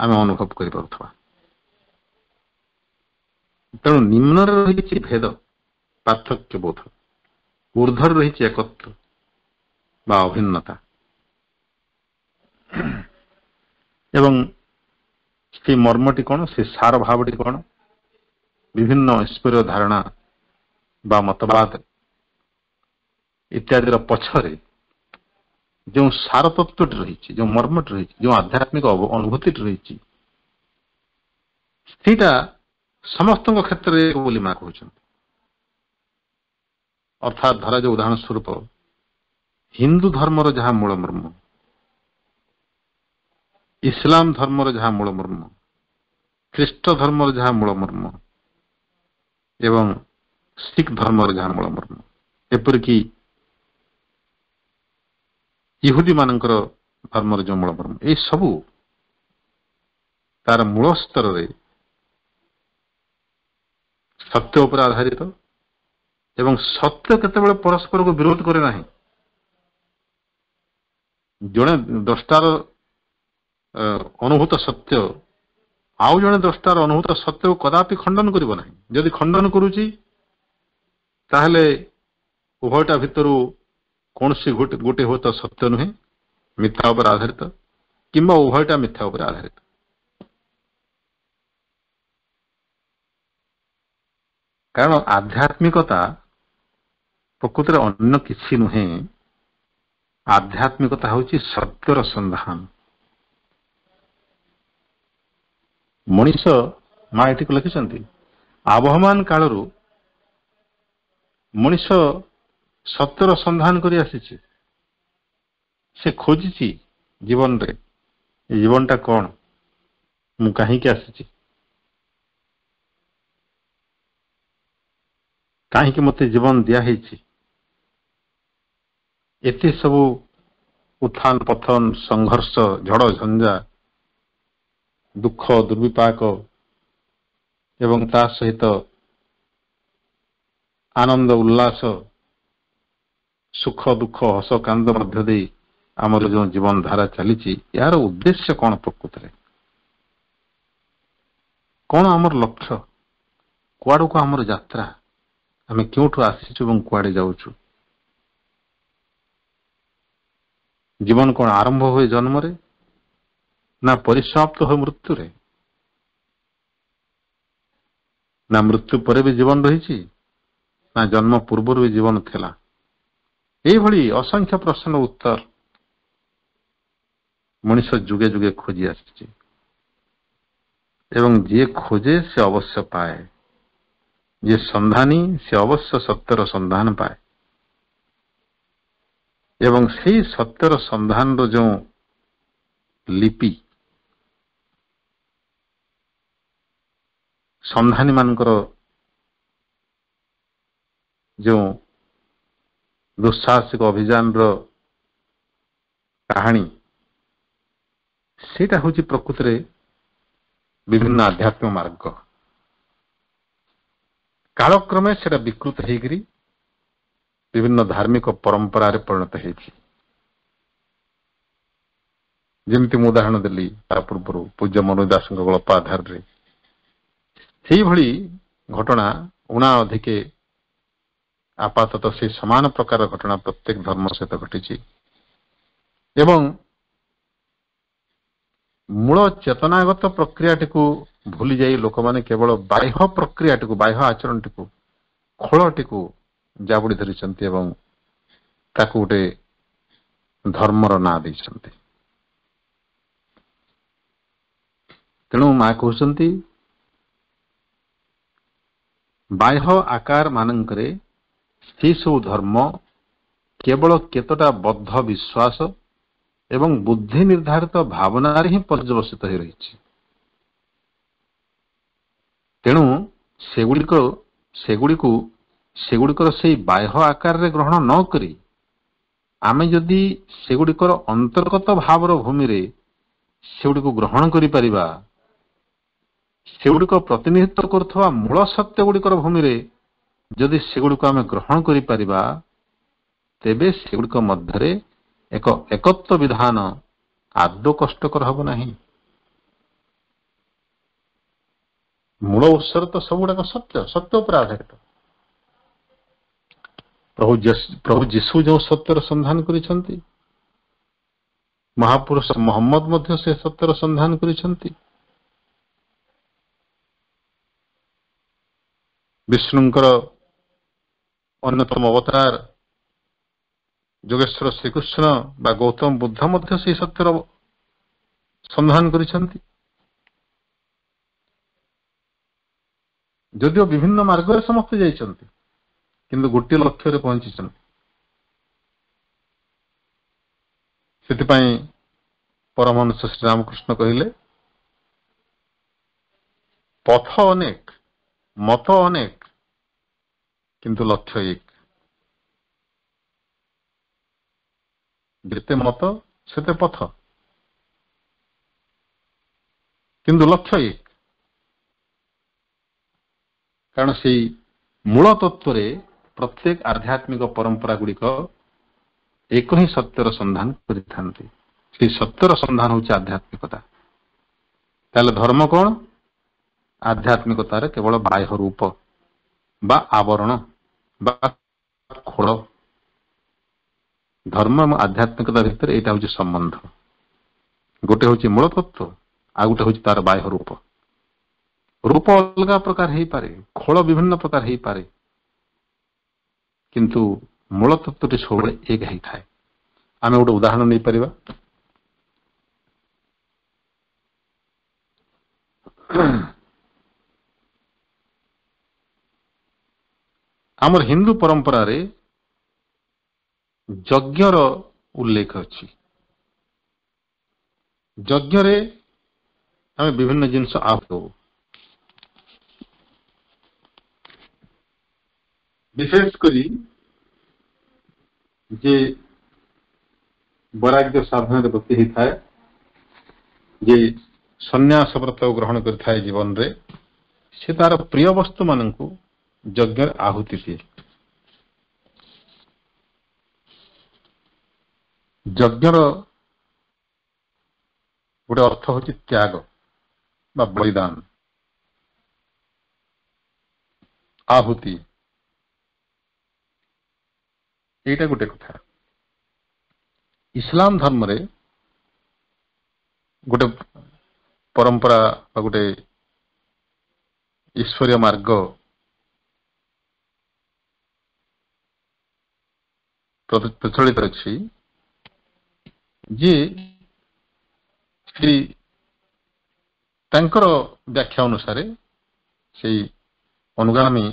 [SPEAKER 2] ଆମେ ଅନୁଭବ କରିପାରୁଥିବା ତେଣୁ ନିମ୍ନରେ ରହିଛି ଭେଦ ପାର୍ଥକ୍ୟ ବୋଧ ଉର୍ଦ୍ଧ୍ୱରେ ରହିଛି ଏକତ୍ର ବା ଅଭିନ୍ନତା ଏବଂ ସେ ମର୍ମଟି କ'ଣ ସେ ସାର ଭାବଟି କ'ଣ ବିଭିନ୍ନ ଈଶ୍ୱରୀୟ ଧାରଣା ବା ମତବାଦ ଇତ୍ୟାଦିର ପଛରେ ଯେଉଁ ସାର ତତ୍ଵଟି ରହିଛି ଯେଉଁ ମର୍ମଟି ରହିଛି ଯେଉଁ ଆଧ୍ୟାତ୍ମିକ ଅନୁଭୂତିଟି ରହିଛି ସେଇଟା ସମସ୍ତଙ୍କ କ୍ଷେତ୍ରରେ ବୋଲି ମା କହୁଛନ୍ତି ଅର୍ଥାତ୍ ଧରାଯ ଉଦାହରଣ ସ୍ୱରୂପ ହିନ୍ଦୁ ଧର୍ମର ଯାହା ମୂଳମର୍ମ ଇସଲାମ ଧର୍ମର ଯାହା ମୂଳମର୍ମ ଖ୍ରୀଷ୍ଟ ଧର୍ମର ଯାହା ମୂଳମର୍ମ ଏବଂ ଶିଖ ଧର୍ମର ଯାହା ମୂଳମର୍ମ ଏପରିକି ମାନଙ୍କର ଧର୍ମର ଯେଉଁ ମୂଳମର୍ମ ଏସବୁ ତାର ମୂଳ ସ୍ତରରେ ସତ୍ୟ ଉପରେ ଆଧାରିତ ଏବଂ ସତ୍ୟ କେତେବେଳେ ପରସ୍ପରକୁ ବିରୋଧ କରେ ନାହିଁ ଜଣେ ଦ୍ରଷ୍ଟାର ଅନୁଭୂତ ସତ୍ୟ ଆଉ ଜଣେ ଦ୍ରଷ୍ଟାର ଅନୁଭୂତ ସତ୍ୟକୁ କଦାପି ଖଣ୍ଡନ କରିବ ନାହିଁ ଯଦି ଖଣ୍ଡନ କରୁଛି ତାହେଲେ ଉଭୟଟା ଭିତରୁ କୌଣସି ଗୋଟିଏ ହୁଏ ତ ସତ୍ୟ ନୁହେଁ ମିଥ୍ୟା ଉପରେ ଆଧାରିତ କିମ୍ବା ଉଭୟଟା ମିଥ୍ୟା ଉପରେ ଆଧାରିତ କାରଣ ଆଧ୍ୟାତ୍ମିକତା ପ୍ରକୃତରେ ଅନ୍ୟ କିଛି ନୁହେଁ ଆଧ୍ୟାତ୍ମିକତା ହେଉଛି ସତ୍ୟର ସନ୍ଧାନ ମଣିଷ ମା ଏଠିକୁ ଲେଖିଛନ୍ତି ଆବହମାନ କାଳରୁ ମଣିଷ ସତ୍ୟର ସନ୍ଧାନ କରି ଆସିଛି ସେ ଖୋଜିଛି ଜୀବନରେ ଏ ଜୀବନଟା କ'ଣ ମୁଁ କାହିଁକି ଆସିଛି କାହିଁକି ମୋତେ ଜୀବନ ଦିଆହେଇଛି ଏତେ ସବୁ ଉତ୍ଥାନ ପଥନ ସଂଘର୍ଷ ଝଡ଼ ଝଞ୍ଜା ଦୁଃଖ ଦୁର୍ବିପାକ ଏବଂ ତା ସହିତ ଆନନ୍ଦ ଉଲ୍ଲାସ ସୁଖ ଦୁଃଖ ହସ କାନ୍ଦ ମଧ୍ୟ ଦେଇ ଆମର ଯେଉଁ ଜୀବନଧାରା ଚାଲିଛି ଏହାର ଉଦ୍ଦେଶ୍ୟ କ'ଣ ପ୍ରକୃତରେ କ'ଣ ଆମର ଲକ୍ଷ୍ୟ କୁଆଡ଼କୁ ଆମର ଯାତ୍ରା ଆମେ କେଉଁଠୁ ଆସିଛୁ ଏବଂ କୁଆଡ଼େ ଯାଉଛୁ ଜୀବନ କ'ଣ ଆରମ୍ଭ ହୁଏ ଜନ୍ମରେ ନା ପରିସମାପ୍ତ ହୁଏ ମୃତ୍ୟୁରେ ନା ମୃତ୍ୟୁ ପରେ ବି ଜୀବନ ରହିଛି ନା ଜନ୍ମ ପୂର୍ବରୁ ବି ଜୀବନ ଥିଲା ଏଇଭଳି ଅସଂଖ୍ୟ ପ୍ରଶ୍ନର ଉତ୍ତର ମଣିଷ ଯୁଗେ ଯୁଗେ ଖୋଜି ଆସିଛି ଏବଂ ଯିଏ ଖୋଜେ ସେ ଅବଶ୍ୟ ପାଏ ଯିଏ ସନ୍ଧାନୀ ସେ ଅବଶ୍ୟ ସତ୍ୟର ସନ୍ଧାନ ପାଏ ଏବଂ ସେହି ସତ୍ୟର ସନ୍ଧାନର ଯେଉଁ ଲିପି ସନ୍ଧାନୀମାନଙ୍କର ଯେଉଁ ଦୁଃସାହସିକ ଅଭିଯାନର କାହାଣୀ ସେଇଟା ହେଉଛି ପ୍ରକୃତିରେ ବିଭିନ୍ନ ଆଧ୍ୟାତ୍ମିକ ମାର୍ଗ କାଳକ୍ରମେ ସେଟା ବିକୃତ ହେଇକିରି ବିଭିନ୍ନ ଧାର୍ମିକ ପରମ୍ପରାରେ ପରିଣତ ହେଇଛି ଯେମିତି ମୁଁ ଉଦାହରଣ ଦେଲି ତା ପୂର୍ବରୁ ପୂଜ୍ୟ ମନୋଜ ଦାସଙ୍କ ଗଳ୍ପ ଆଧାରରେ ସେଇଭଳି ଘଟଣା ଉଣା ଅଧିକେ ଆପାତତଃ ସେ ସମାନ ପ୍ରକାର ଘଟଣା ପ୍ରତ୍ୟେକ ଧର୍ମ ସହିତ ଘଟିଛି ଏବଂ ମୂଳ ଚେତନାଗତ ପ୍ରକ୍ରିୟାଟିକୁ ଭୁଲି ଯାଇ ଲୋକମାନେ କେବଳ ବାହ୍ୟ ପ୍ରକ୍ରିୟାଟିକୁ ବାହ୍ୟ ଆଚରଣଟିକୁ ଖୋଳଟିକୁ ଜାବୁଡ଼ି ଧରିଛନ୍ତି ଏବଂ ତାକୁ ଗୋଟେ ଧର୍ମର ନାଁ ଦେଇଛନ୍ତି ତେଣୁ ମା କହୁଛନ୍ତି ବାହ୍ୟ ଆକାର ମାନଙ୍କରେ ସେସବୁ ଧର୍ମ କେବଳ କେତେଟା ବଦ୍ଧ ବିଶ୍ୱାସ ଏବଂ ବୁଦ୍ଧି ନିର୍ଦ୍ଧାରିତ ଭାବନାରେ ହିଁ ପର୍ଯ୍ୟବସିତ ହୋଇ ରହିଛି ତେଣୁ ସେଗୁଡ଼ିକ ସେଗୁଡ଼ିକୁ ସେଗୁଡ଼ିକର ସେଇ ବାହ୍ୟ ଆକାରରେ ଗ୍ରହଣ ନ କରି ଆମେ ଯଦି ସେଗୁଡ଼ିକର ଅନ୍ତର୍ଗତ ଭାବର ଭୂମିରେ ସେଗୁଡ଼ିକୁ ଗ୍ରହଣ କରିପାରିବା ସେଗୁଡ଼ିକ ପ୍ରତିନିଧିତ୍ୱ କରୁଥିବା ମୂଳ ସତ୍ୟ ଗୁଡ଼ିକର ଭୂମିରେ ଯଦି ସେଗୁଡ଼ିକୁ ଆମେ ଗ୍ରହଣ କରିପାରିବା ତେବେ ସେଗୁଡ଼ିକ ମଧ୍ୟରେ ଏକ ଏକତ୍ଵ ବିଧାନ ଆଦୌ କଷ୍ଟକର ହେବ ନାହିଁ ମୂଳ ଉତ୍ସର ତ ସବୁଗୁଡ଼ାକ ସତ୍ୟ ସତ୍ୟ ଉପରେ ଆଧାରିତ ପ୍ରଭୁ ପ୍ରଭୁ ଯୀଶୁ ଯେଉଁ ସତ୍ୟର ସନ୍ଧାନ କରିଛନ୍ତି ମହାପୁରୁଷ ମହମ୍ମଦ ମଧ୍ୟ ସେ ସତ୍ୟର ସନ୍ଧାନ କରିଛନ୍ତି ବିଷ୍ଣୁଙ୍କର ଅନ୍ୟତମ ଅବତାର ଯୋଗେଶ୍ୱର ଶ୍ରୀକୃଷ୍ଣ ବା ଗୌତମ ବୁଦ୍ଧ ମଧ୍ୟ ସେହି ସତ୍ୟର ସନ୍ଧାନ କରିଛନ୍ତି ଯଦିଓ ବିଭିନ୍ନ ମାର୍ଗରେ ସମସ୍ତେ ଯାଇଛନ୍ତି କିନ୍ତୁ ଗୋଟିଏ ଲକ୍ଷ୍ୟରେ ପହଞ୍ଚିଛନ୍ତି ସେଥିପାଇଁ ପରମହଂସ ଶ୍ରୀରାମକୃଷ୍ଣ କହିଲେ ପଥ ଅନେକ ମତ ଅନେକ କିନ୍ତୁ ଲକ୍ଷ୍ୟ ଏକ ଯେତେ ମତ ସେତେ ପଥ କିନ୍ତୁ ଲକ୍ଷ୍ୟ ଏକ କାରଣ ସେଇ ମୂଳ ତତ୍ଵରେ ପ୍ରତ୍ୟେକ ଆଧ୍ୟାତ୍ମିକ ପରମ୍ପରା ଗୁଡିକ ଏକ ହିଁ ସତ୍ୟର ସନ୍ଧାନ କରିଥାନ୍ତି ସେଇ ସତ୍ୟର ସନ୍ଧାନ ହେଉଛି ଆଧ୍ୟାତ୍ମିକତା ତାହେଲେ ଧର୍ମ କଣ ଆଧ୍ୟାତ୍ମିକତାରେ କେବଳ ବାହ୍ୟ ରୂପ ବା ଆବରଣ ବା ଖୋଳ ଧର୍ମ ଏବଂ ଆଧ୍ୟାତ୍ମିକତା ଭିତରେ ଏଇଟା ହଉଛି ସମ୍ବନ୍ଧ ଗୋଟେ ହଉଛି ମୂଳ ତତ୍ଵ ଆଉ ଗୋଟେ ହଉଛି ତାର ବାହ୍ୟ ରୂପ ରୂପ ଅଲଗା ପ୍ରକାର ହେଇପାରେ ଖୋଳ ବିଭିନ୍ନ ପ୍ରକାର ହେଇପାରେ କିନ୍ତୁ ମୂଳତତ୍ଵଟି ସବୁବେଳେ ଏକ ହେଇଥାଏ ଆମେ ଗୋଟେ ଉଦାହରଣ ନେଇପାରିବା ଆମର ହିନ୍ଦୁ ପରମ୍ପରାରେ ଯଜ୍ଞର ଉଲ୍ଲେଖ ଅଛି ଯଜ୍ଞରେ ଆମେ ବିଭିନ୍ନ ଜିନିଷ ହେଉ विशेषकर जे वैराग्य साधन व्यक्ति ही था सन्यास व्रत ग्रहण कर जीवन में से तार प्रिय वस्तु मान यज्ञ आहुति दिए यज्ञ गोटे अर्थ हूँ त्याग बलिदान आहुति ଏଇଟା ଗୋଟେ କଥା ଇସଲାମ ଧର୍ମରେ ଗୋଟେ ପରମ୍ପରା ବା ଗୋଟେ ଈଶ୍ୱରୀୟ ମାର୍ଗ ପ୍ରଚଳିତ ଅଛି ଯିଏ ସେଇ ତାଙ୍କର ବ୍ୟାଖ୍ୟା ଅନୁସାରେ ସେଇ ଅନୁଗାମୀ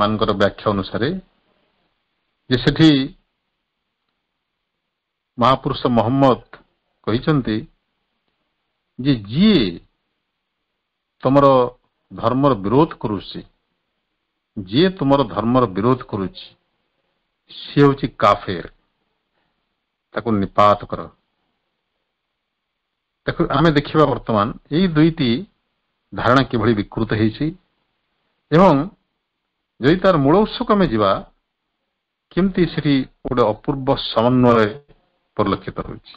[SPEAKER 2] ମାନଙ୍କର ବ୍ୟାଖ୍ୟା ଅନୁସାରେ ଯେ ସେଠି ମହାପୁରୁଷ ମହମ୍ମଦ କହିଛନ୍ତି ଯେ ଯିଏ ତୁମର ଧର୍ମର ବିରୋଧ କରୁଛି ଯିଏ ତୁମର ଧର୍ମର ବିରୋଧ କରୁଛି ସିଏ ହେଉଛି କାଫେର ତାକୁ ନିପାତ କର ତାକୁ ଆମେ ଦେଖିବା ବର୍ତ୍ତମାନ ଏଇ ଦୁଇଟି ଧାରଣା କିଭଳି ବିକୃତ ହେଇଛି ଏବଂ ଯଦି ତାର ମୂଳ ଉତ୍ସକୁ ଆମେ ଯିବା କେମିତି ସେଠି ଗୋଟେ ଅପୂର୍ବ ସମନ୍ୱୟ ପରିଲକ୍ଷିତ ହୋଇଛି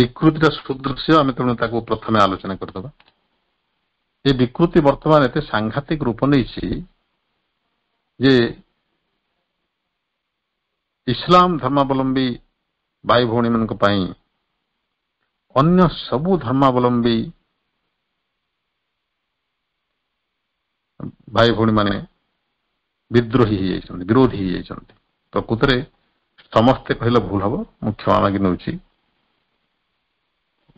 [SPEAKER 2] ବିକୃତିର ସୁଦୃଶ୍ୟ ଆମେ ତେଣୁ ତାକୁ ପ୍ରଥମେ ଆଲୋଚନା କରିଦେବା ଏ ବିକୃତି ବର୍ତ୍ତମାନ ଏତେ ସାଂଘାତିକ ରୂପ ନେଇଛି ଯେ ଇସଲାମ ଧର୍ମାବଲମ୍ବୀ ଭାଇ ଭଉଣୀମାନଙ୍କ ପାଇଁ ଅନ୍ୟ ସବୁ ଧର୍ମାବଲମ୍ବୀ ଭାଇ ଭଉଣୀମାନେ ବିଦ୍ରୋହୀ ହେଇଯାଇଛନ୍ତି ବିରୋଧୀ ହେଇଯାଇଛନ୍ତି ପ୍ରକୃତରେ ସମସ୍ତେ କହିଲେ ଭୁଲ ହବ ମୁଁ କ୍ଷମା ମାଗି ନେଉଛି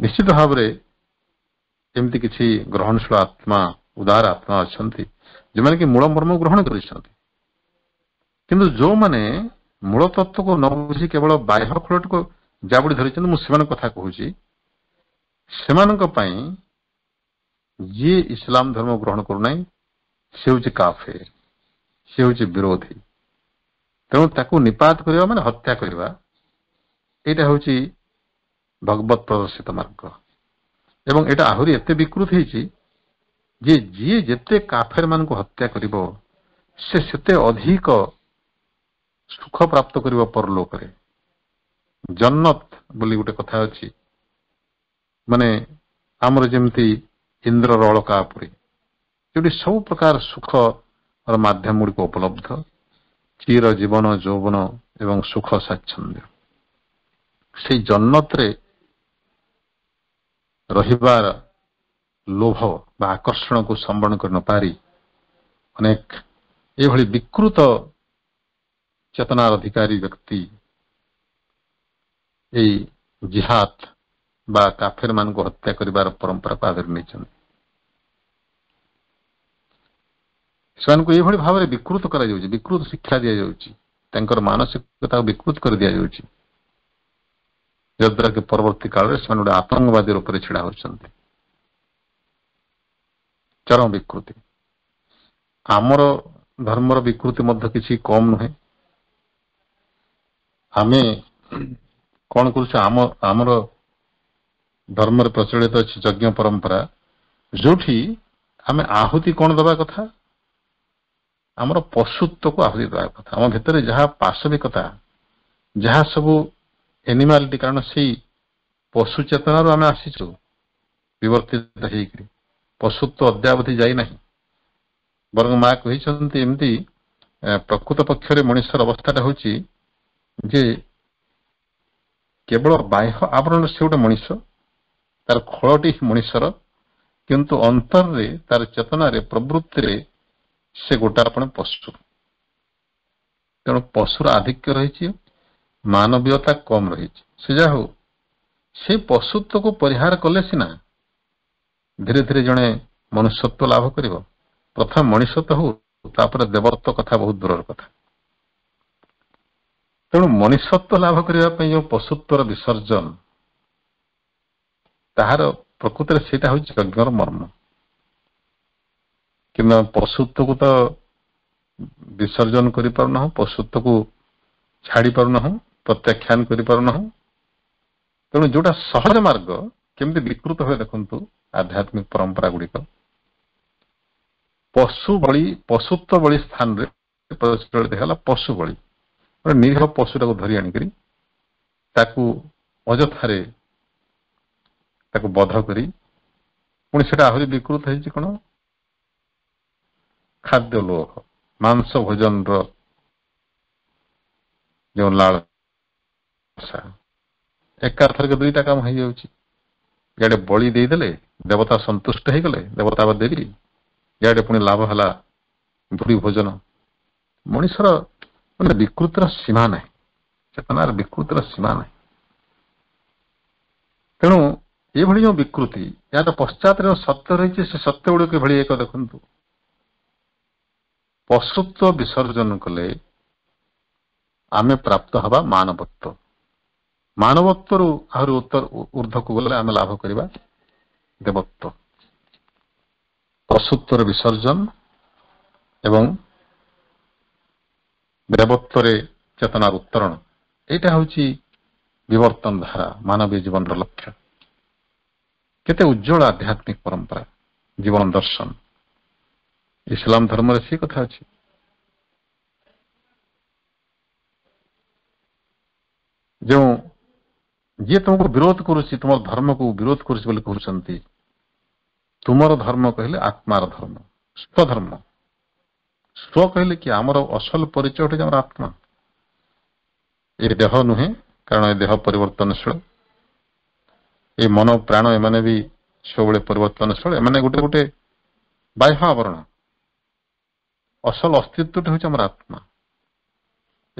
[SPEAKER 2] ନିଶ୍ଚିତ ଭାବରେ ଏମିତି କିଛି ଗ୍ରହଣଶୀଳ ଆତ୍ମା ଉଦାର ଆତ୍ମା ଅଛନ୍ତି ଯେଉଁମାନେ କି ମୂଳ ମର୍ମ ଗ୍ରହଣ କରିଛନ୍ତି କିନ୍ତୁ ଯେଉଁମାନେ ମୂଳ ତତ୍ତ୍ୱକୁ ନ ବୁଝି କେବଳ ବାହ୍ୟ ଖୋଳଟିକୁ ଜାବୁଡ଼ି ଧରିଛନ୍ତି ମୁଁ ସେମାନଙ୍କ କଥା କହୁଛି ସେମାନଙ୍କ ପାଇଁ ଯିଏ ଇସଲାମ ଧର୍ମ ଗ୍ରହଣ କରୁନାହିଁ ସେ ହେଉଛି କାଫେର ସେ ହେଉଛି ବିରୋଧୀ ତେଣୁ ତାକୁ ନିପାତ କରିବା ମାନେ ହତ୍ୟା କରିବା ଏଇଟା ହେଉଛି ଭଗବତ ପ୍ରଦର୍ଶିତ ମାର୍ଗ ଏବଂ ଏଇଟା ଆହୁରି ଏତେ ବିକୃତ ହେଇଛି ଯେ ଯିଏ ଯେତେ କାଫେର ମାନଙ୍କୁ ହତ୍ୟା କରିବ ସେ ସେତେ ଅଧିକ ସୁଖ ପ୍ରାପ୍ତ କରିବ ପରଲୋକରେ ଜନ୍ନତ ବୋଲି ଗୋଟେ କଥା ଅଛି ମାନେ ଆମର ଯେମିତି ଇନ୍ଦ୍ରର ଅଳକା ଉପରେ ଯେଉଁଠି ସବୁ ପ୍ରକାର ସୁଖ ର ମାଧ୍ୟମ ଗୁଡ଼ିକ ଉପଲବ୍ଧ ଚିର ଜୀବନ ଯୌବନ ଏବଂ ସୁଖ ସ୍ୱାଚ୍ଛନ୍ଦ୍ୟ ସେଇ ଜନ୍ନତରେ ରହିବାର ଲୋଭ ବା ଆକର୍ଷଣକୁ ସମ୍ବରଣ କରି ନପାରି ଅନେକ ଏଭଳି ବିକୃତ ଚେତନାର ଅଧିକାରୀ ବ୍ୟକ୍ତି ଏଇ ଜିହାଦ ବା କାଫେରମାନଙ୍କୁ ହତ୍ୟା କରିବାର ପରମ୍ପରାକୁ ଆଦରି ନେଇଛନ୍ତି ସେମାନଙ୍କୁ ଏଇଭଳି ଭାବରେ ବିକୃତ କରାଯାଉଛି ବିକୃତ ଶିକ୍ଷା ଦିଆଯାଉଛି ତାଙ୍କର ମାନସିକତାକୁ ବିକୃତ କରି ଦିଆଯାଉଛି ଯଦ୍ୱାରା କି ପରବର୍ତ୍ତୀ କାଳରେ ସେମାନେ ଗୋଟେ ଆତଙ୍କବାଦୀ ରୂପରେ ଛିଡ଼ା ହୋଇଛନ୍ତି ଚରମ ବିକୃତି ଆମର ଧର୍ମର ବିକୃତି ମଧ୍ୟ କିଛି କମ୍ ନୁହେଁ ଆମେ କ'ଣ କରୁଛୁ ଆମ ଆମର ଧର୍ମରେ ପ୍ରଚଳିତ ଅଛି ଯଜ୍ଞ ପରମ୍ପରା ଯୋଉଠି ଆମେ ଆହୁତି କ'ଣ ଦେବା କଥା ଆମର ପଶୁତ୍ୱକୁ ଆହୁରି ଦେବା କଥା ଆମ ଭିତରେ ଯାହା ପାର୍ଶ୍ୱବିକତା ଯାହା ସବୁ ଏନିମାଲିଟି କାରଣ ସେଇ ପଶୁ ଚେତନାରୁ ଆମେ ଆସିଛୁ ବିବର୍ତ୍ତିତ ହେଇକରି ପଶୁତ୍ୱ ଅଦ୍ୟାବଧି ଯାଇନାହିଁ ବରଂ ମା କହିଛନ୍ତି ଏମିତି ପ୍ରକୃତ ପକ୍ଷରେ ମଣିଷର ଅବସ୍ଥାଟା ହେଉଛି ଯେ କେବଳ ବାହ୍ୟ ଆବରଣ ସେ ଗୋଟେ ମଣିଷ ତାର ଖୋଳଟି ମଣିଷର କିନ୍ତୁ ଅନ୍ତରରେ ତାର ଚେତନାରେ ପ୍ରବୃତ୍ତିରେ ସେ ଗୋଟା ଆପଣ ପଶୁ ତେଣୁ ପଶୁର ଆଧିକ୍ୟ ରହିଛି ମାନବୀୟତା କମ୍ ରହିଛି ସେ ଯାହା ହଉ ସେ ପଶୁତ୍ୱକୁ ପରିହାର କଲେ ସିନା ଧୀରେ ଧୀରେ ଜଣେ ମନୁଷ୍ୟତ୍ୱ ଲାଭ କରିବ ପ୍ରଥମେ ମଣିଷ ତ ହଉ ତାପରେ ଦେବତ୍ୱ କଥା ବହୁତ ଦୂରର କଥା ତେଣୁ ମଣିଷତ୍ୱ ଲାଭ କରିବା ପାଇଁ ଯେଉଁ ପଶୁତ୍ୱର ବିସର୍ଜନ ତାହାର ପ୍ରକୃତରେ ସେଇଟା ହଉଛି ଯଜ୍ଞର ମର୍ମ କିନ୍ତୁ ପଶୁତ୍ୱକୁ ତ ବିସର୍ଜନ କରିପାରୁନାହୁଁ ପଶୁତ୍ୱକୁ ଛାଡ଼ି ପାରୁନାହୁଁ ପ୍ରତ୍ୟାଖ୍ୟାନ କରିପାରୁନାହୁଁ ତେଣୁ ଯେଉଁଟା ସହଜ ମାର୍ଗ କେମିତି ବିକୃତ ହୁଏ ଦେଖନ୍ତୁ ଆଧ୍ୟାତ୍ମିକ ପରମ୍ପରା ଗୁଡ଼ିକ ପଶୁ ବଳି ପଶୁତ୍ୱ ବଳି ସ୍ଥାନରେ ପ୍ରଚଳିତ ହେଲା ପଶୁ ବଳି ଗୋଟେ ନିରୀହ ପଶୁଟାକୁ ଧରି ଆଣିକରି ତାକୁ ଅଯଥାରେ ତାକୁ ବଧ କରି ପୁଣି ସେଟା ଆହୁରି ବିକୃତ ହେଇଛି କ'ଣ ଖାଦ୍ୟ ଲୋହ ମାଂସ ଭୋଜନର ଯେଉଁ ଲାଳ ଏକାଥରକ ଦୁଇଟା କାମ ହେଇଯାଉଛି ଇଆଡ଼େ ବଳି ଦେଇଦେଲେ ଦେବତା ସନ୍ତୁଷ୍ଟ ହେଇଗଲେ ଦେବତା ବା ଦେବୀ ଇଆଡ଼େ ପୁଣି ଲାଭ ହେଲା ଦୁଡ଼ି ଭୋଜନ ମଣିଷର ମାନେ ବିକୃତିର ସୀମା ନାହିଁ ଚେତନାର ବିକୃତିର ସୀମା ନାହିଁ ତେଣୁ ଏଭଳି ଯେଉଁ ବିକୃତି ଏହାର ପଶ୍ଚାତ ଯେଉଁ ସତ୍ୟ ରହିଛି ସେ ସତ୍ୟ ଗୁଡିକ ଏଭଳି ଏକ ଦେଖନ୍ତୁ ପଶୁତ୍ୱ ବିସର୍ଜନ କଲେ ଆମେ ପ୍ରାପ୍ତ ହେବା ମାନବତ୍ୱ ମାନବତ୍ୱରୁ ଆହୁରି ଉତ୍ତର ଉର୍ଦ୍ଧ୍ୱକୁ ଗଲେ ଆମେ ଲାଭ କରିବା ଦେବତ୍ୱ ପଶୁତ୍ୱର ବିସର୍ଜନ ଏବଂ ଦେବତ୍ୱରେ ଚେତନାର ଉତ୍ତରଣ ଏଇଟା ହେଉଛି ବିବର୍ତ୍ତନ ଧାରା ମାନବୀୟ ଜୀବନର ଲକ୍ଷ୍ୟ କେତେ ଉଜ୍ଜଳ ଆଧ୍ୟାତ୍ମିକ ପରମ୍ପରା ଜୀବନ ଦର୍ଶନ इसलाम धर्म से कथा अच्छे जो जी तुमको विरोध करुच्ची तुम धर्म को विरोध कर तुम धर्म कहले आत्मार धर्म स्वधर्म स्व कहले कि आमर असल परिचय हटे आत्मा ये देह नुहे कारण ये देह परनशील ये मन प्राण एम भी सब परनशील एम गोटे गोटे बाह्य आवरण ଅସଲ ଅସ୍ତିତ୍ୱଟା ହେଉଛି ଆମର ଆତ୍ମା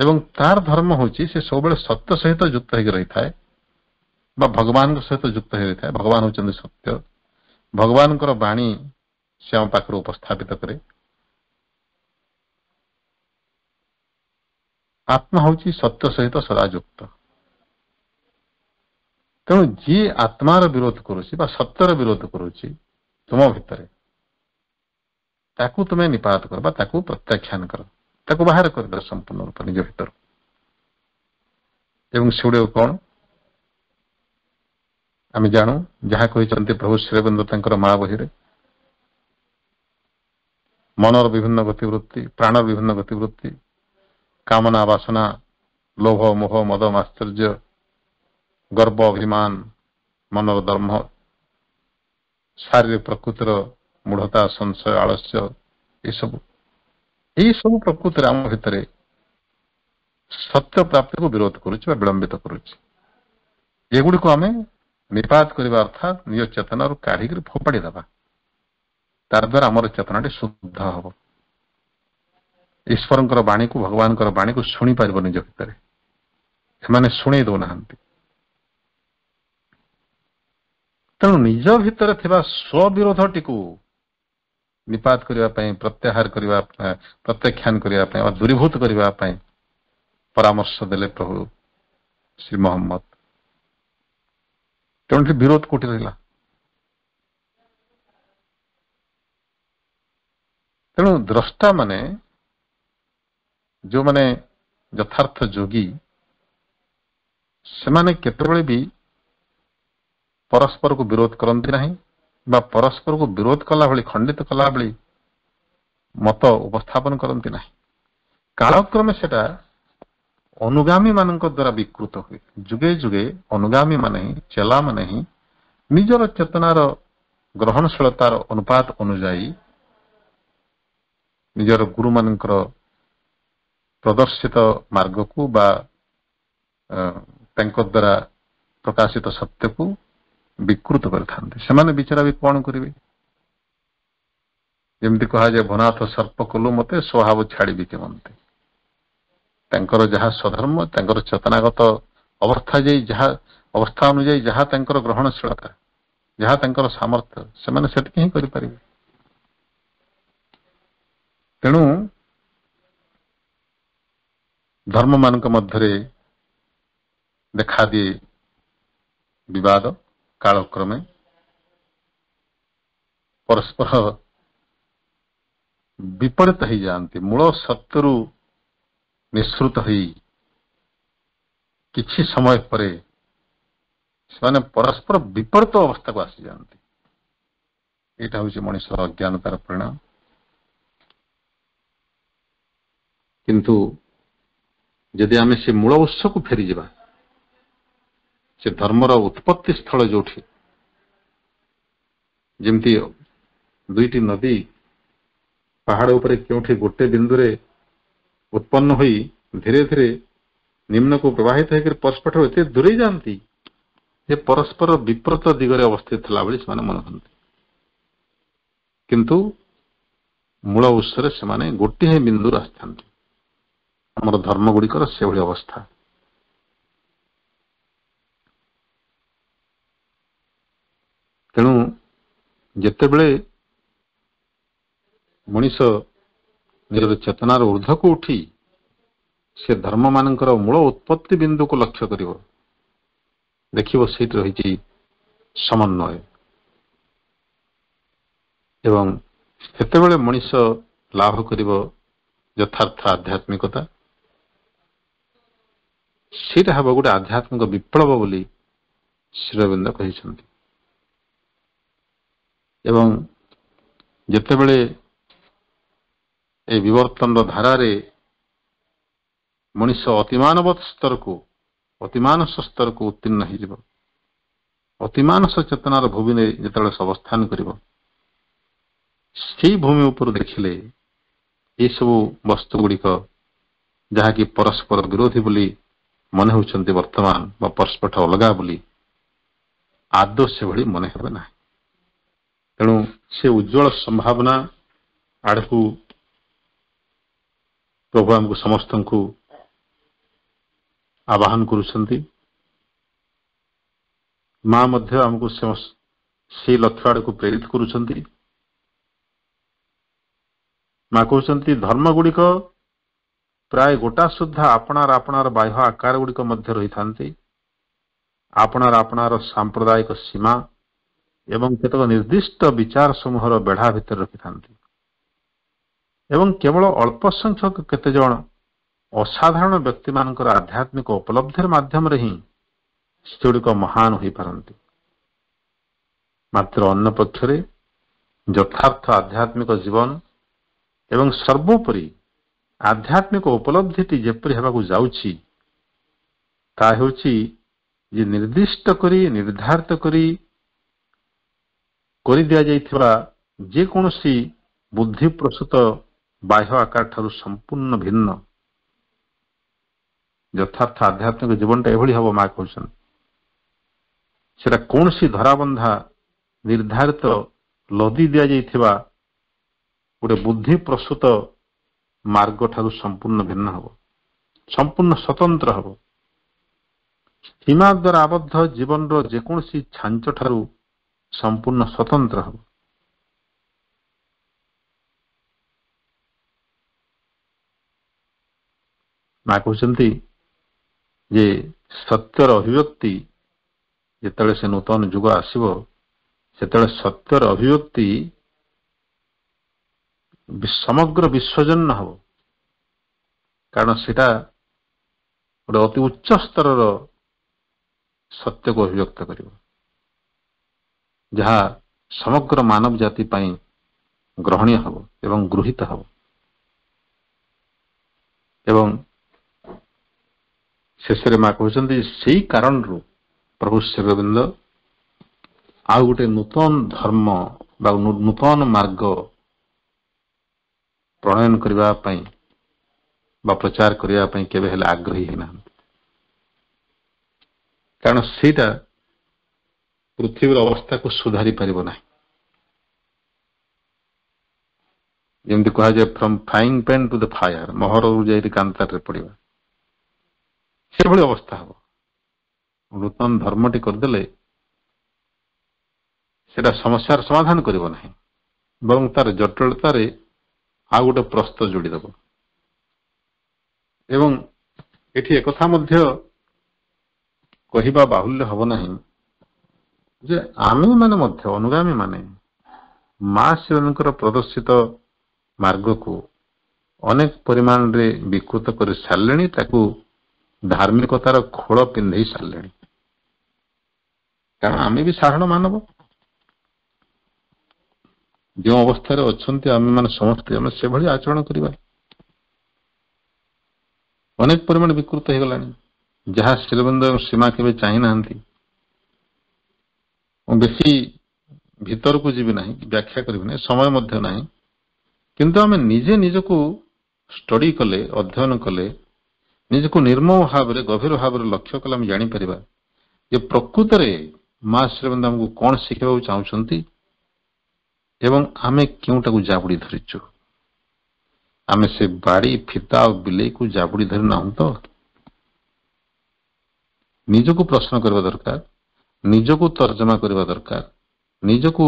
[SPEAKER 2] ଏବଂ ତାର ଧର୍ମ ହେଉଛି ସେ ସବୁବେଳେ ସତ୍ୟ ସହିତ ଯୁକ୍ତ ହେଇକି ରହିଥାଏ ବା ଭଗବାନଙ୍କ ସହିତ ଯୁକ୍ତ ହେଇ ରହିଥାଏ ଭଗବାନ ହେଉଛନ୍ତି ସତ୍ୟ ଭଗବାନଙ୍କର ବାଣୀ ସେ ଆମ ପାଖରୁ ଉପସ୍ଥାପିତ କରେ ଆତ୍ମା ହେଉଛି ସତ୍ୟ ସହିତ ସଦା ଯୁକ୍ତ ତେଣୁ ଯିଏ ଆତ୍ମାର ବିରୋଧ କରୁଛି ବା ସତ୍ୟର ବିରୋଧ କରୁଛି ତୁମ ଭିତରେ তাকু তো মেনি পাতক কবাতাকু প্রত্যক্ষন কর তাকু বাহার কর দ সম্পপূর্ণ রূপ নিযত এবং শুড়ও কোন আমি জানু যাহা কইচন্তি প্রভু শ্রীবৃন্দ তংকর মা ভাবিরে মনৰ বিভিন্ন গতিব্ৰুতি প্ৰাণৰ বিভিন্ন গতিব্ৰুতি কামনা বাসনা লোভ মোহ মদ মাস্তৰ্য গৰ্ব অহিমান মনৰ ধর্ম শৰীৰিক প্ৰকৃতিৰ ମୂଢ଼ତା ସଂଶୟ ଆଳସ୍ୟ ଏସବୁ ଏହିସବୁ ପ୍ରକୃତିରେ ଆମ ଭିତରେ ସତ୍ୟ ପ୍ରାପ୍ତିକୁ ବିରୋଧ କରୁଛି ବା ବିଳମ୍ବିତ କରୁଛି ଏଗୁଡ଼ିକୁ ଆମେ ନିପାତ କରିବା ଅର୍ଥାତ୍ ନିଜ ଚେତନାରୁ କାଢିକିରି ଫୋପାଡ଼ି ଦେବା ତାର ତାଦ୍ୱାରା ଆମର ଚେତନାଟି ଶୁଦ୍ଧ ହେବ ଈଶ୍ୱରଙ୍କର ବାଣୀକୁ ଭଗବାନଙ୍କର ବାଣୀକୁ ଶୁଣିପାରିବ ନିଜ ଭିତରେ ସେମାନେ ଶୁଣେଇ ଦେଉନାହାନ୍ତି ତେଣୁ ନିଜ ଭିତରେ ଥିବା ସ୍ୱବିରୋଧଟିକୁ निपात करने प्रत्याहार करने प्रत्याख्यान करने दूरीभूत करने परामर्श दे प्रभु श्री मोहम्मद तेणु विरोध कौटी रहा तेणु द्रष्टा मैंने जो मैंने यथार्थ जोगी से भी परस्पर को विरोध करती ना ବା ପରସ୍ପରକୁ ବିରୋଧ କଲା ଭଳି ଖଣ୍ଡିତ କଲା ଭଳି ମତ ଉପସ୍ଥାପନ କରନ୍ତି ନାହିଁ କାଳକ୍ରମେ ସେଟା ଅନୁଗାମୀ ମାନଙ୍କ ଦ୍ୱାରା ବିକୃତ ହୁଏ ଯୁଗେ ଯୁଗେ ଅନୁଗାମୀମାନେ ହିଁ ଚେଲାମାନେ ହିଁ ନିଜର ଚେତନାର ଗ୍ରହଣଶୀଳତାର ଅନୁପାତ ଅନୁଯାୟୀ ନିଜର ଗୁରୁମାନଙ୍କର ପ୍ରଦର୍ଶିତ ମାର୍ଗକୁ ବା ତାଙ୍କ ଦ୍ୱାରା ପ୍ରକାଶିତ ସତ୍ୟକୁ ବିକୃତ କରିଥାନ୍ତି ସେମାନେ ବିଚରା ବି କଣ କରିବେ ଯେମିତି କୁହାଯାଏ ଭୁନାଥ ସର୍ପ କଲୁ ମୋତେ ସ୍ୱଭାବ ଛାଡ଼ିବି କେମନ୍ତି ତାଙ୍କର ଯାହା ସ୍ୱଧର୍ମ ତାଙ୍କର ଚେତନାଗତ ଅବସ୍ଥା ଯାଇ ଯାହା ଅବସ୍ଥା ଅନୁଯାୟୀ ଯାହା ତାଙ୍କର ଗ୍ରହଣଶୀଳତା ଯାହା ତାଙ୍କର ସାମର୍ଥ୍ୟ ସେମାନେ ସେତିକି ହିଁ କରିପାରିବେ ତେଣୁ ଧର୍ମମାନଙ୍କ ମଧ୍ୟରେ ଦେଖାଦିଏ ବିବାଦ କାଳକ୍ରମେ ପରସ୍ପର ବିପରୀତ ହୋଇଯାଆନ୍ତି ମୂଳ ସତ୍ୟରୁ ମିଶ୍ରିତ ହୋଇ କିଛି ସମୟ ପରେ ସେମାନେ ପରସ୍ପର ବିପରୀତ ଅବସ୍ଥାକୁ ଆସିଯାଆନ୍ତି ଏଇଟା ହେଉଛି ମଣିଷର ଅଜ୍ଞାନତାର ପରିଣାମ କିନ୍ତୁ ଯଦି ଆମେ ସେ ମୂଳ ଉତ୍ସକୁ ଫେରିଯିବା ସେ ଧର୍ମର ଉତ୍ପତ୍ତି ସ୍ଥଳ ଯେଉଁଠି ଯେମିତି ଦୁଇଟି ନଦୀ ପାହାଡ ଉପରେ କେଉଁଠି ଗୋଟେ ବିନ୍ଦୁରେ ଉତ୍ପନ୍ନ ହୋଇ ଧୀରେ ଧୀରେ ନିମ୍ନକୁ ପ୍ରବାହିତ ହେଇକରି ପରସ୍ପରଠୁ ଏତେ ଦୂରେଇ ଯାଆନ୍ତି ଯେ ପରସ୍ପର ବିପ୍ରତ ଦିଗରେ ଅବସ୍ଥିତ ଥିଲା ବୋଲି ସେମାନେ ମନେ ହୁଅନ୍ତି କିନ୍ତୁ ମୂଳ ଉତ୍ସରେ ସେମାନେ ଗୋଟିଏ ବିନ୍ଦୁରୁ ଆସିଥାନ୍ତି ଆମର ଧର୍ମ ଗୁଡ଼ିକର ସେଭଳି ଅବସ୍ଥା ତେଣୁ ଯେତେବେଳେ ମଣିଷ ନିଜର ଚେତନାର ଉର୍ଦ୍ଧ୍ୱକୁ ଉଠି ସେ ଧର୍ମମାନଙ୍କର ମୂଳ ଉତ୍ପତ୍ତି ବିନ୍ଦୁକୁ ଲକ୍ଷ୍ୟ କରିବ ଦେଖିବ ସେଇଠି ରହିଛି ସମନ୍ୱୟ ଏବଂ ସେତେବେଳେ ମଣିଷ ଲାଭ କରିବ ଯଥାର୍ଥ ଆଧ୍ୟାତ୍ମିକତା ସେଇଟା ହେବ ଗୋଟେ ଆଧ୍ୟାତ୍ମିକ ବିପ୍ଳବ ବୋଲି ଶ୍ରୀରବିନ୍ଦ କହିଛନ୍ତି ଏବଂ ଯେତେବେଳେ ଏ ବିବର୍ତ୍ତନର ଧାରାରେ ମଣିଷ ଅତିମାନବତ ସ୍ତରକୁ ଅତିମାନସ ସ୍ତରକୁ ଉତ୍ତୀର୍ଣ୍ଣ ହୋଇଯିବ ଅତିମାନସ ଚେତନାର ଭୂମିରେ ଯେତେବେଳେ ଅବସ୍ଥାନ କରିବ ସେଇ ଭୂମି ଉପରୁ ଦେଖିଲେ ଏସବୁ ଗୁଡ଼ିକ ଯାହାକି ପରସ୍ପର ବିରୋଧୀ ବୋଲି ମନେ ହେଉଛନ୍ତି ବର୍ତ୍ତମାନ ବା ପରସ୍ପରଠ ଅଲଗା ବୋଲି ଆଦର୍ଶ ଭଳି ମନେ ହେବେ ନାହିଁ ତେଣୁ ସେ ଉଜ୍ଜଳ ସମ୍ଭାବନା ଆଡ଼କୁ ପ୍ରଭୁ ଆମକୁ ସମସ୍ତଙ୍କୁ ଆବାହନ କରୁଛନ୍ତି ମା ମଧ୍ୟ ଆମକୁ ସେ ଲକ୍ଷ୍ୟ ଆଡ଼କୁ ପ୍ରେରିତ କରୁଛନ୍ତି ମା କହୁଛନ୍ତି ଧର୍ମ ଗୁଡ଼ିକ ପ୍ରାୟ ଗୋଟା ସୁଦ୍ଧା ଆପଣାର ଆପଣାର ବାହ୍ୟ ଆକାର ଗୁଡ଼ିକ ମଧ୍ୟ ରହିଥାନ୍ତି ଆପଣାର ଆପଣାର ସାମ୍ପ୍ରଦାୟିକ ସୀମା ଏବଂ କେତେକ ନିର୍ଦ୍ଦିଷ୍ଟ ବିଚାର ସମୂହର ବେଢ଼ା ଭିତରେ ରଖିଥାନ୍ତି ଏବଂ କେବଳ ଅଳ୍ପ ସଂଖ୍ୟକ କେତେଜଣ ଅସାଧାରଣ ବ୍ୟକ୍ତିମାନଙ୍କର ଆଧ୍ୟାତ୍ମିକ ଉପଲବ୍ଧିର ମାଧ୍ୟମରେ ହିଁ ସେଗୁଡ଼ିକ ମହାନ ହୋଇପାରନ୍ତି ମାତ୍ର ଅନ୍ୟ ପକ୍ଷରେ ଯଥାର୍ଥ ଆଧ୍ୟାତ୍ମିକ ଜୀବନ ଏବଂ ସର୍ବୋପରି ଆଧ୍ୟାତ୍ମିକ ଉପଲବ୍ଧିଟି ଯେପରି ହେବାକୁ ଯାଉଛି ତାହା ହେଉଛି ଯେ ନିର୍ଦ୍ଦିଷ୍ଟ କରି ନିର୍ଦ୍ଧାରିତ କରି କରି ଦିଆଯାଇଥିବା ଯେକୌଣସି ପ୍ରସୂତ ବାହ୍ୟ ଆକାର ଠାରୁ ସମ୍ପୂର୍ଣ୍ଣ ଭିନ୍ନ ଯଥାର୍ଥ ଆଧ୍ୟାତ୍ମିକ ଜୀବନଟା ଏଭଳି ହେବ ମା କହୁଛନ୍ତି ସେଟା କୌଣସି ଧରାବନ୍ଧା ନିର୍ଦ୍ଧାରିତ ଲଦି ଦିଆଯାଇଥିବା ଗୋଟେ ବୁଦ୍ଧି ପ୍ରସ୍ତୁତ ମାର୍ଗ ଠାରୁ ସମ୍ପୂର୍ଣ୍ଣ ଭିନ୍ନ ହେବ ସମ୍ପୂର୍ଣ୍ଣ ସ୍ୱତନ୍ତ୍ର ହେବ ସୀମା ଦ୍ୱାରା ଆବଦ୍ଧ ଜୀବନର ଯେକୌଣସି ଛାଞ୍ଚ ଠାରୁ ସମ୍ପୂର୍ଣ୍ଣ ସ୍ୱତନ୍ତ୍ର ହେବ ମା କହୁଛନ୍ତି ଯେ ସତ୍ୟର ଅଭିବ୍ୟକ୍ତି ଯେତେବେଳେ ସେ ନୂତନ ଯୁଗ ଆସିବ ସେତେବେଳେ ସତ୍ୟର ଅଭିବ୍ୟକ୍ତି ସମଗ୍ର ବିଶ୍ୱଜନ୍ୟ ହେବ କାରଣ ସେଟା ଗୋଟେ ଅତି ଉଚ୍ଚ ସ୍ତରର ସତ୍ୟକୁ ଅଭିବ୍ୟକ୍ତ କରିବ ଯାହା ସମଗ୍ର ମାନବ ଜାତି ପାଇଁ ଗ୍ରହଣୀୟ ହେବ ଏବଂ ଗୃହୀତ ହେବ ଏବଂ ଶେଷରେ ମା କହୁଛନ୍ତି ସେଇ କାରଣରୁ ପ୍ରଭୁ ଶ୍ରୀଗୋବିନ୍ଦ ଆଉ ଗୋଟେ ନୂତନ ଧର୍ମ ବା ନୂତନ ମାର୍ଗ ପ୍ରଣୟନ କରିବା ପାଇଁ ବା ପ୍ରଚାର କରିବା ପାଇଁ କେବେ ହେଲେ ଆଗ୍ରହୀ ହେଇନାହାନ୍ତି କାରଣ ସେଇଟା ପୃଥିବୀର ଅବସ୍ଥାକୁ ସୁଧାରି ପାରିବ ନାହିଁ ଯେମିତି କୁହାଯାଏ from frying pan to the fire ମହରରୁ ଯାଇକି କାନ୍ତାରରେ ପଡ଼ିବା ସେଭଳି ଅବସ୍ଥା ହବ ନୂତନ ଧର୍ମଟି କରିଦେଲେ ସେଟା ସମସ୍ୟାର ସମାଧାନ କରିବ ନାହିଁ ବରଂ ତାର ଜଟିଳତାରେ ଆଉ ଗୋଟେ ପ୍ରସ୍ତ ଯୋଡ଼ିଦେବ ଏବଂ ଏଠି ଏକଥା ମଧ୍ୟ କହିବା ବାହୁଲ୍ୟ ହବ ନାହିଁ ଯେ ଆମେମାନେ ମଧ୍ୟ ଅନୁଗାମୀମାନେ ମା ଶିବଙ୍କର ପ୍ରଦର୍ଶିତ ମାର୍ଗକୁ ଅନେକ ପରିମାଣରେ ବିକୃତ କରିସାରିଲେଣି ତାକୁ ଧାର୍ମିକତାର ଖୋଳ ପିନ୍ଧେଇ ସାରିଲେଣି କାରଣ ଆମେ ବି ସାଧାରଣ ମାନବ ଯେଉଁ ଅବସ୍ଥାରେ ଅଛନ୍ତି ଆମେମାନେ ସମସ୍ତେ ଆମେ ସେଭଳି ଆଚରଣ କରିବା ଅନେକ ପରିମାଣ ବିକୃତ ହେଇଗଲାଣି ଯାହା ଶ୍ରୀବିନ୍ଦ ଏବଂ ସୀମା କେବେ ଚାହିଁନାହାନ୍ତି ବେଶୀ ଭିତରକୁ ଯିବି ନାହିଁ ବ୍ୟାଖ୍ୟା କରିବି ନାହିଁ ସମୟ ମଧ୍ୟ ନାହିଁ କିନ୍ତୁ ଆମେ ନିଜେ ନିଜକୁ ଷ୍ଟଡି କଲେ ଅଧ୍ୟୟନ କଲେ ନିଜକୁ ନିର୍ମମ ଭାବରେ ଗଭୀର ଭାବରେ ଲକ୍ଷ୍ୟ କଲେ ଆମେ ଜାଣିପାରିବା ଯେ ପ୍ରକୃତରେ ମା ଶ୍ରୀବନ୍ଦ ଆମକୁ କ'ଣ ଶିଖିବାକୁ ଚାହୁଁଛନ୍ତି ଏବଂ ଆମେ କେଉଁଟାକୁ ଜାବୁଡ଼ି ଧରିଛୁ ଆମେ ସେ ବାଡ଼ି ଫିତା ଆଉ ବିଲେଇକୁ ଜାବୁଡ଼ି ଧରି ନାହୁଁ ତ ନିଜକୁ ପ୍ରଶ୍ନ କରିବା ଦରକାର ନିଜକୁ ତର୍ଜମା କରିବା ଦରକାର ନିଜକୁ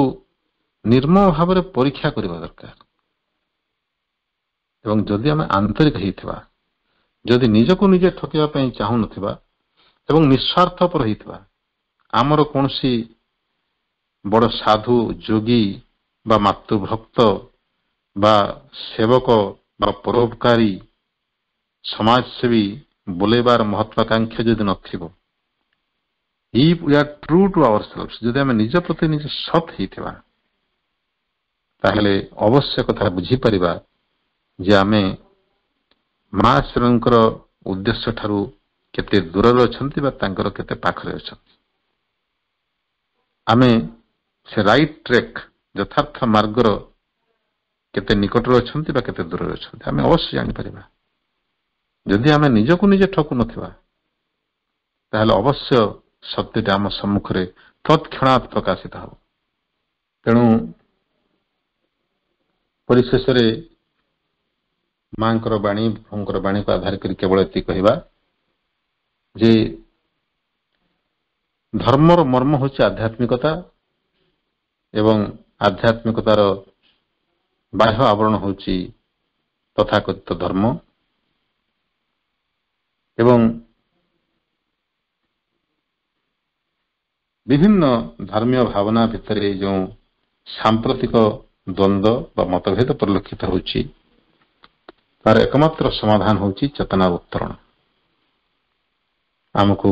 [SPEAKER 2] ନିର୍ମ ଭାବରେ ପରୀକ୍ଷା କରିବା ଦରକାର ଏବଂ ଯଦି ଆମେ ଆନ୍ତରିକ ହେଇଥିବା ଯଦି ନିଜକୁ ନିଜେ ଠକିବା ପାଇଁ ଚାହୁଁନଥିବା ଏବଂ ନିଃସ୍ୱାର୍ଥପର ହେଇଥିବା ଆମର କୌଣସି ବଡ଼ ସାଧୁ ଯୋଗୀ ବା ମାତୃଭକ୍ତ ବା ସେବକ ବା ପରୋପକାରୀ ସମାଜସେବୀ ବୁଲେଇବାର ମହତ୍ୱାକାଂକ୍ଷା ଯଦି ନଥିବ if we are true to ourselves ଯଦି ଆମେ ନିଜ ପ୍ରତି ନିଜ ସତ୍ ହେଇଥିବା ତାହେଲେ ଅବଶ୍ୟ କଥା ବୁଝିପାରିବା ଯେ ଆମେ ମା ଈଶ୍ୱରଙ୍କର ଉଦ୍ଦେଶ୍ୟ ଠାରୁ କେତେ ଦୂରରେ ଅଛନ୍ତି ବା ତାଙ୍କର କେତେ ପାଖରେ ଅଛନ୍ତି ଆମେ ସେ ରାଇଟ୍ ଟ୍ରେକ୍ ଯଥାର୍ଥ ମାର୍ଗର କେତେ ନିକଟରେ ଅଛନ୍ତି ବା କେତେ ଦୂରରେ ଅଛନ୍ତି ଆମେ ଅବଶ୍ୟ ଜାଣିପାରିବା ଯଦି ଆମେ ନିଜକୁ ନିଜେ ଠକୁ ନଥିବା ତାହେଲେ ଅବଶ୍ୟ ସତ୍ୟଟା ଆମ ସମ୍ମୁଖରେ ତତ୍କ୍ଷଣାତ୍ ପ୍ରକାଶିତ ହେବ ତେଣୁ ପରିଶେଷରେ ମାଙ୍କର ବାଣୀ ପ୍ରଭୁଙ୍କର ବାଣୀକୁ ଆଧାର କରି କେବଳ ଏତିକି କହିବା ଯେ ଧର୍ମର ମର୍ମ ହେଉଛି ଆଧ୍ୟାତ୍ମିକତା ଏବଂ ଆଧ୍ୟାତ୍ମିକତାର ବାହ୍ୟ ଆବରଣ ହେଉଛି ତଥାକଥିତ ଧର୍ମ ଏବଂ ବିଭିନ୍ନ ଧର୍ମୀୟ ଭାବନା ଭିତରେ ଯେଉଁ ସାମ୍ପ୍ରତିକ ଦ୍ୱନ୍ଦ୍ୱ ବା ମତଭେଦ ପରିଲକ୍ଷିତ ହେଉଛି ତାର ଏକମାତ୍ର ସମାଧାନ ହେଉଛି ଚେତନା ଉତ୍ତରଣ ଆମକୁ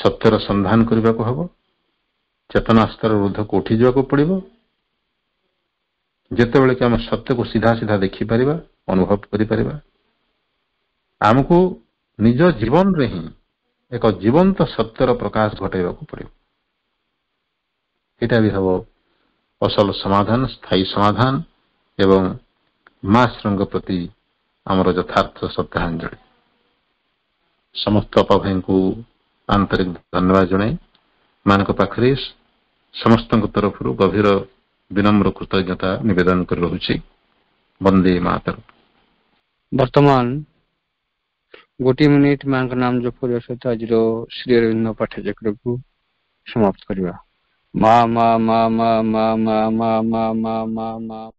[SPEAKER 2] ସତ୍ୟର ସନ୍ଧାନ କରିବାକୁ ହେବ ଚେତନା ସ୍ତର ରୁଦ୍ଧକୁ ଉଠିଯିବାକୁ ପଡ଼ିବ ଯେତେବେଳେ କି ଆମେ ସତ୍ୟକୁ ସିଧା ସିଧା ଦେଖିପାରିବା ଅନୁଭବ କରିପାରିବା ଆମକୁ ନିଜ ଜୀବନରେ ହିଁ ଏକ ଜୀବନ୍ତ ସତ୍ୟର ପ୍ରକାଶ ଘଟାଇବାକୁ ପଡ଼ିବ এটা ବି ହେବ ଅସଲ ସମାଧାନ ସ୍ଥାୟୀ ସମାଧାନ ଏବଂ ମା ଶ୍ରୀଙ୍କ ପ୍ରତି ଆମର ଯଥାର୍ଥ ଶ୍ରଦ୍ଧାଞ୍ଜଳି ସମସ୍ତ ଅପାଭାଇଙ୍କୁ ଆନ୍ତରିକ ଧନ୍ୟବାଦ ଜଣାଇ ମାନଙ୍କ ପାଖରେ ସମସ୍ତଙ୍କ ତରଫରୁ ଗଭୀର ବିନମ୍ର କୃତଜ୍ଞତା ନିବେଦନ କରି ରହୁଛି ବନ୍ଦେ ମାତର
[SPEAKER 1] ବର୍ତ୍ତମାନ ଗୋଟିଏ ମିନିଟ୍ ମାଙ୍କ ନାମ ଜପ କରିବା ସହିତ ଆଜିର ଶ୍ରୀ ଅରବିନ୍ଦ ପାଠଚକ୍ରକୁ ସମାପ୍ତ କରିବା ma ma ma ma ma ma ma ma ma ma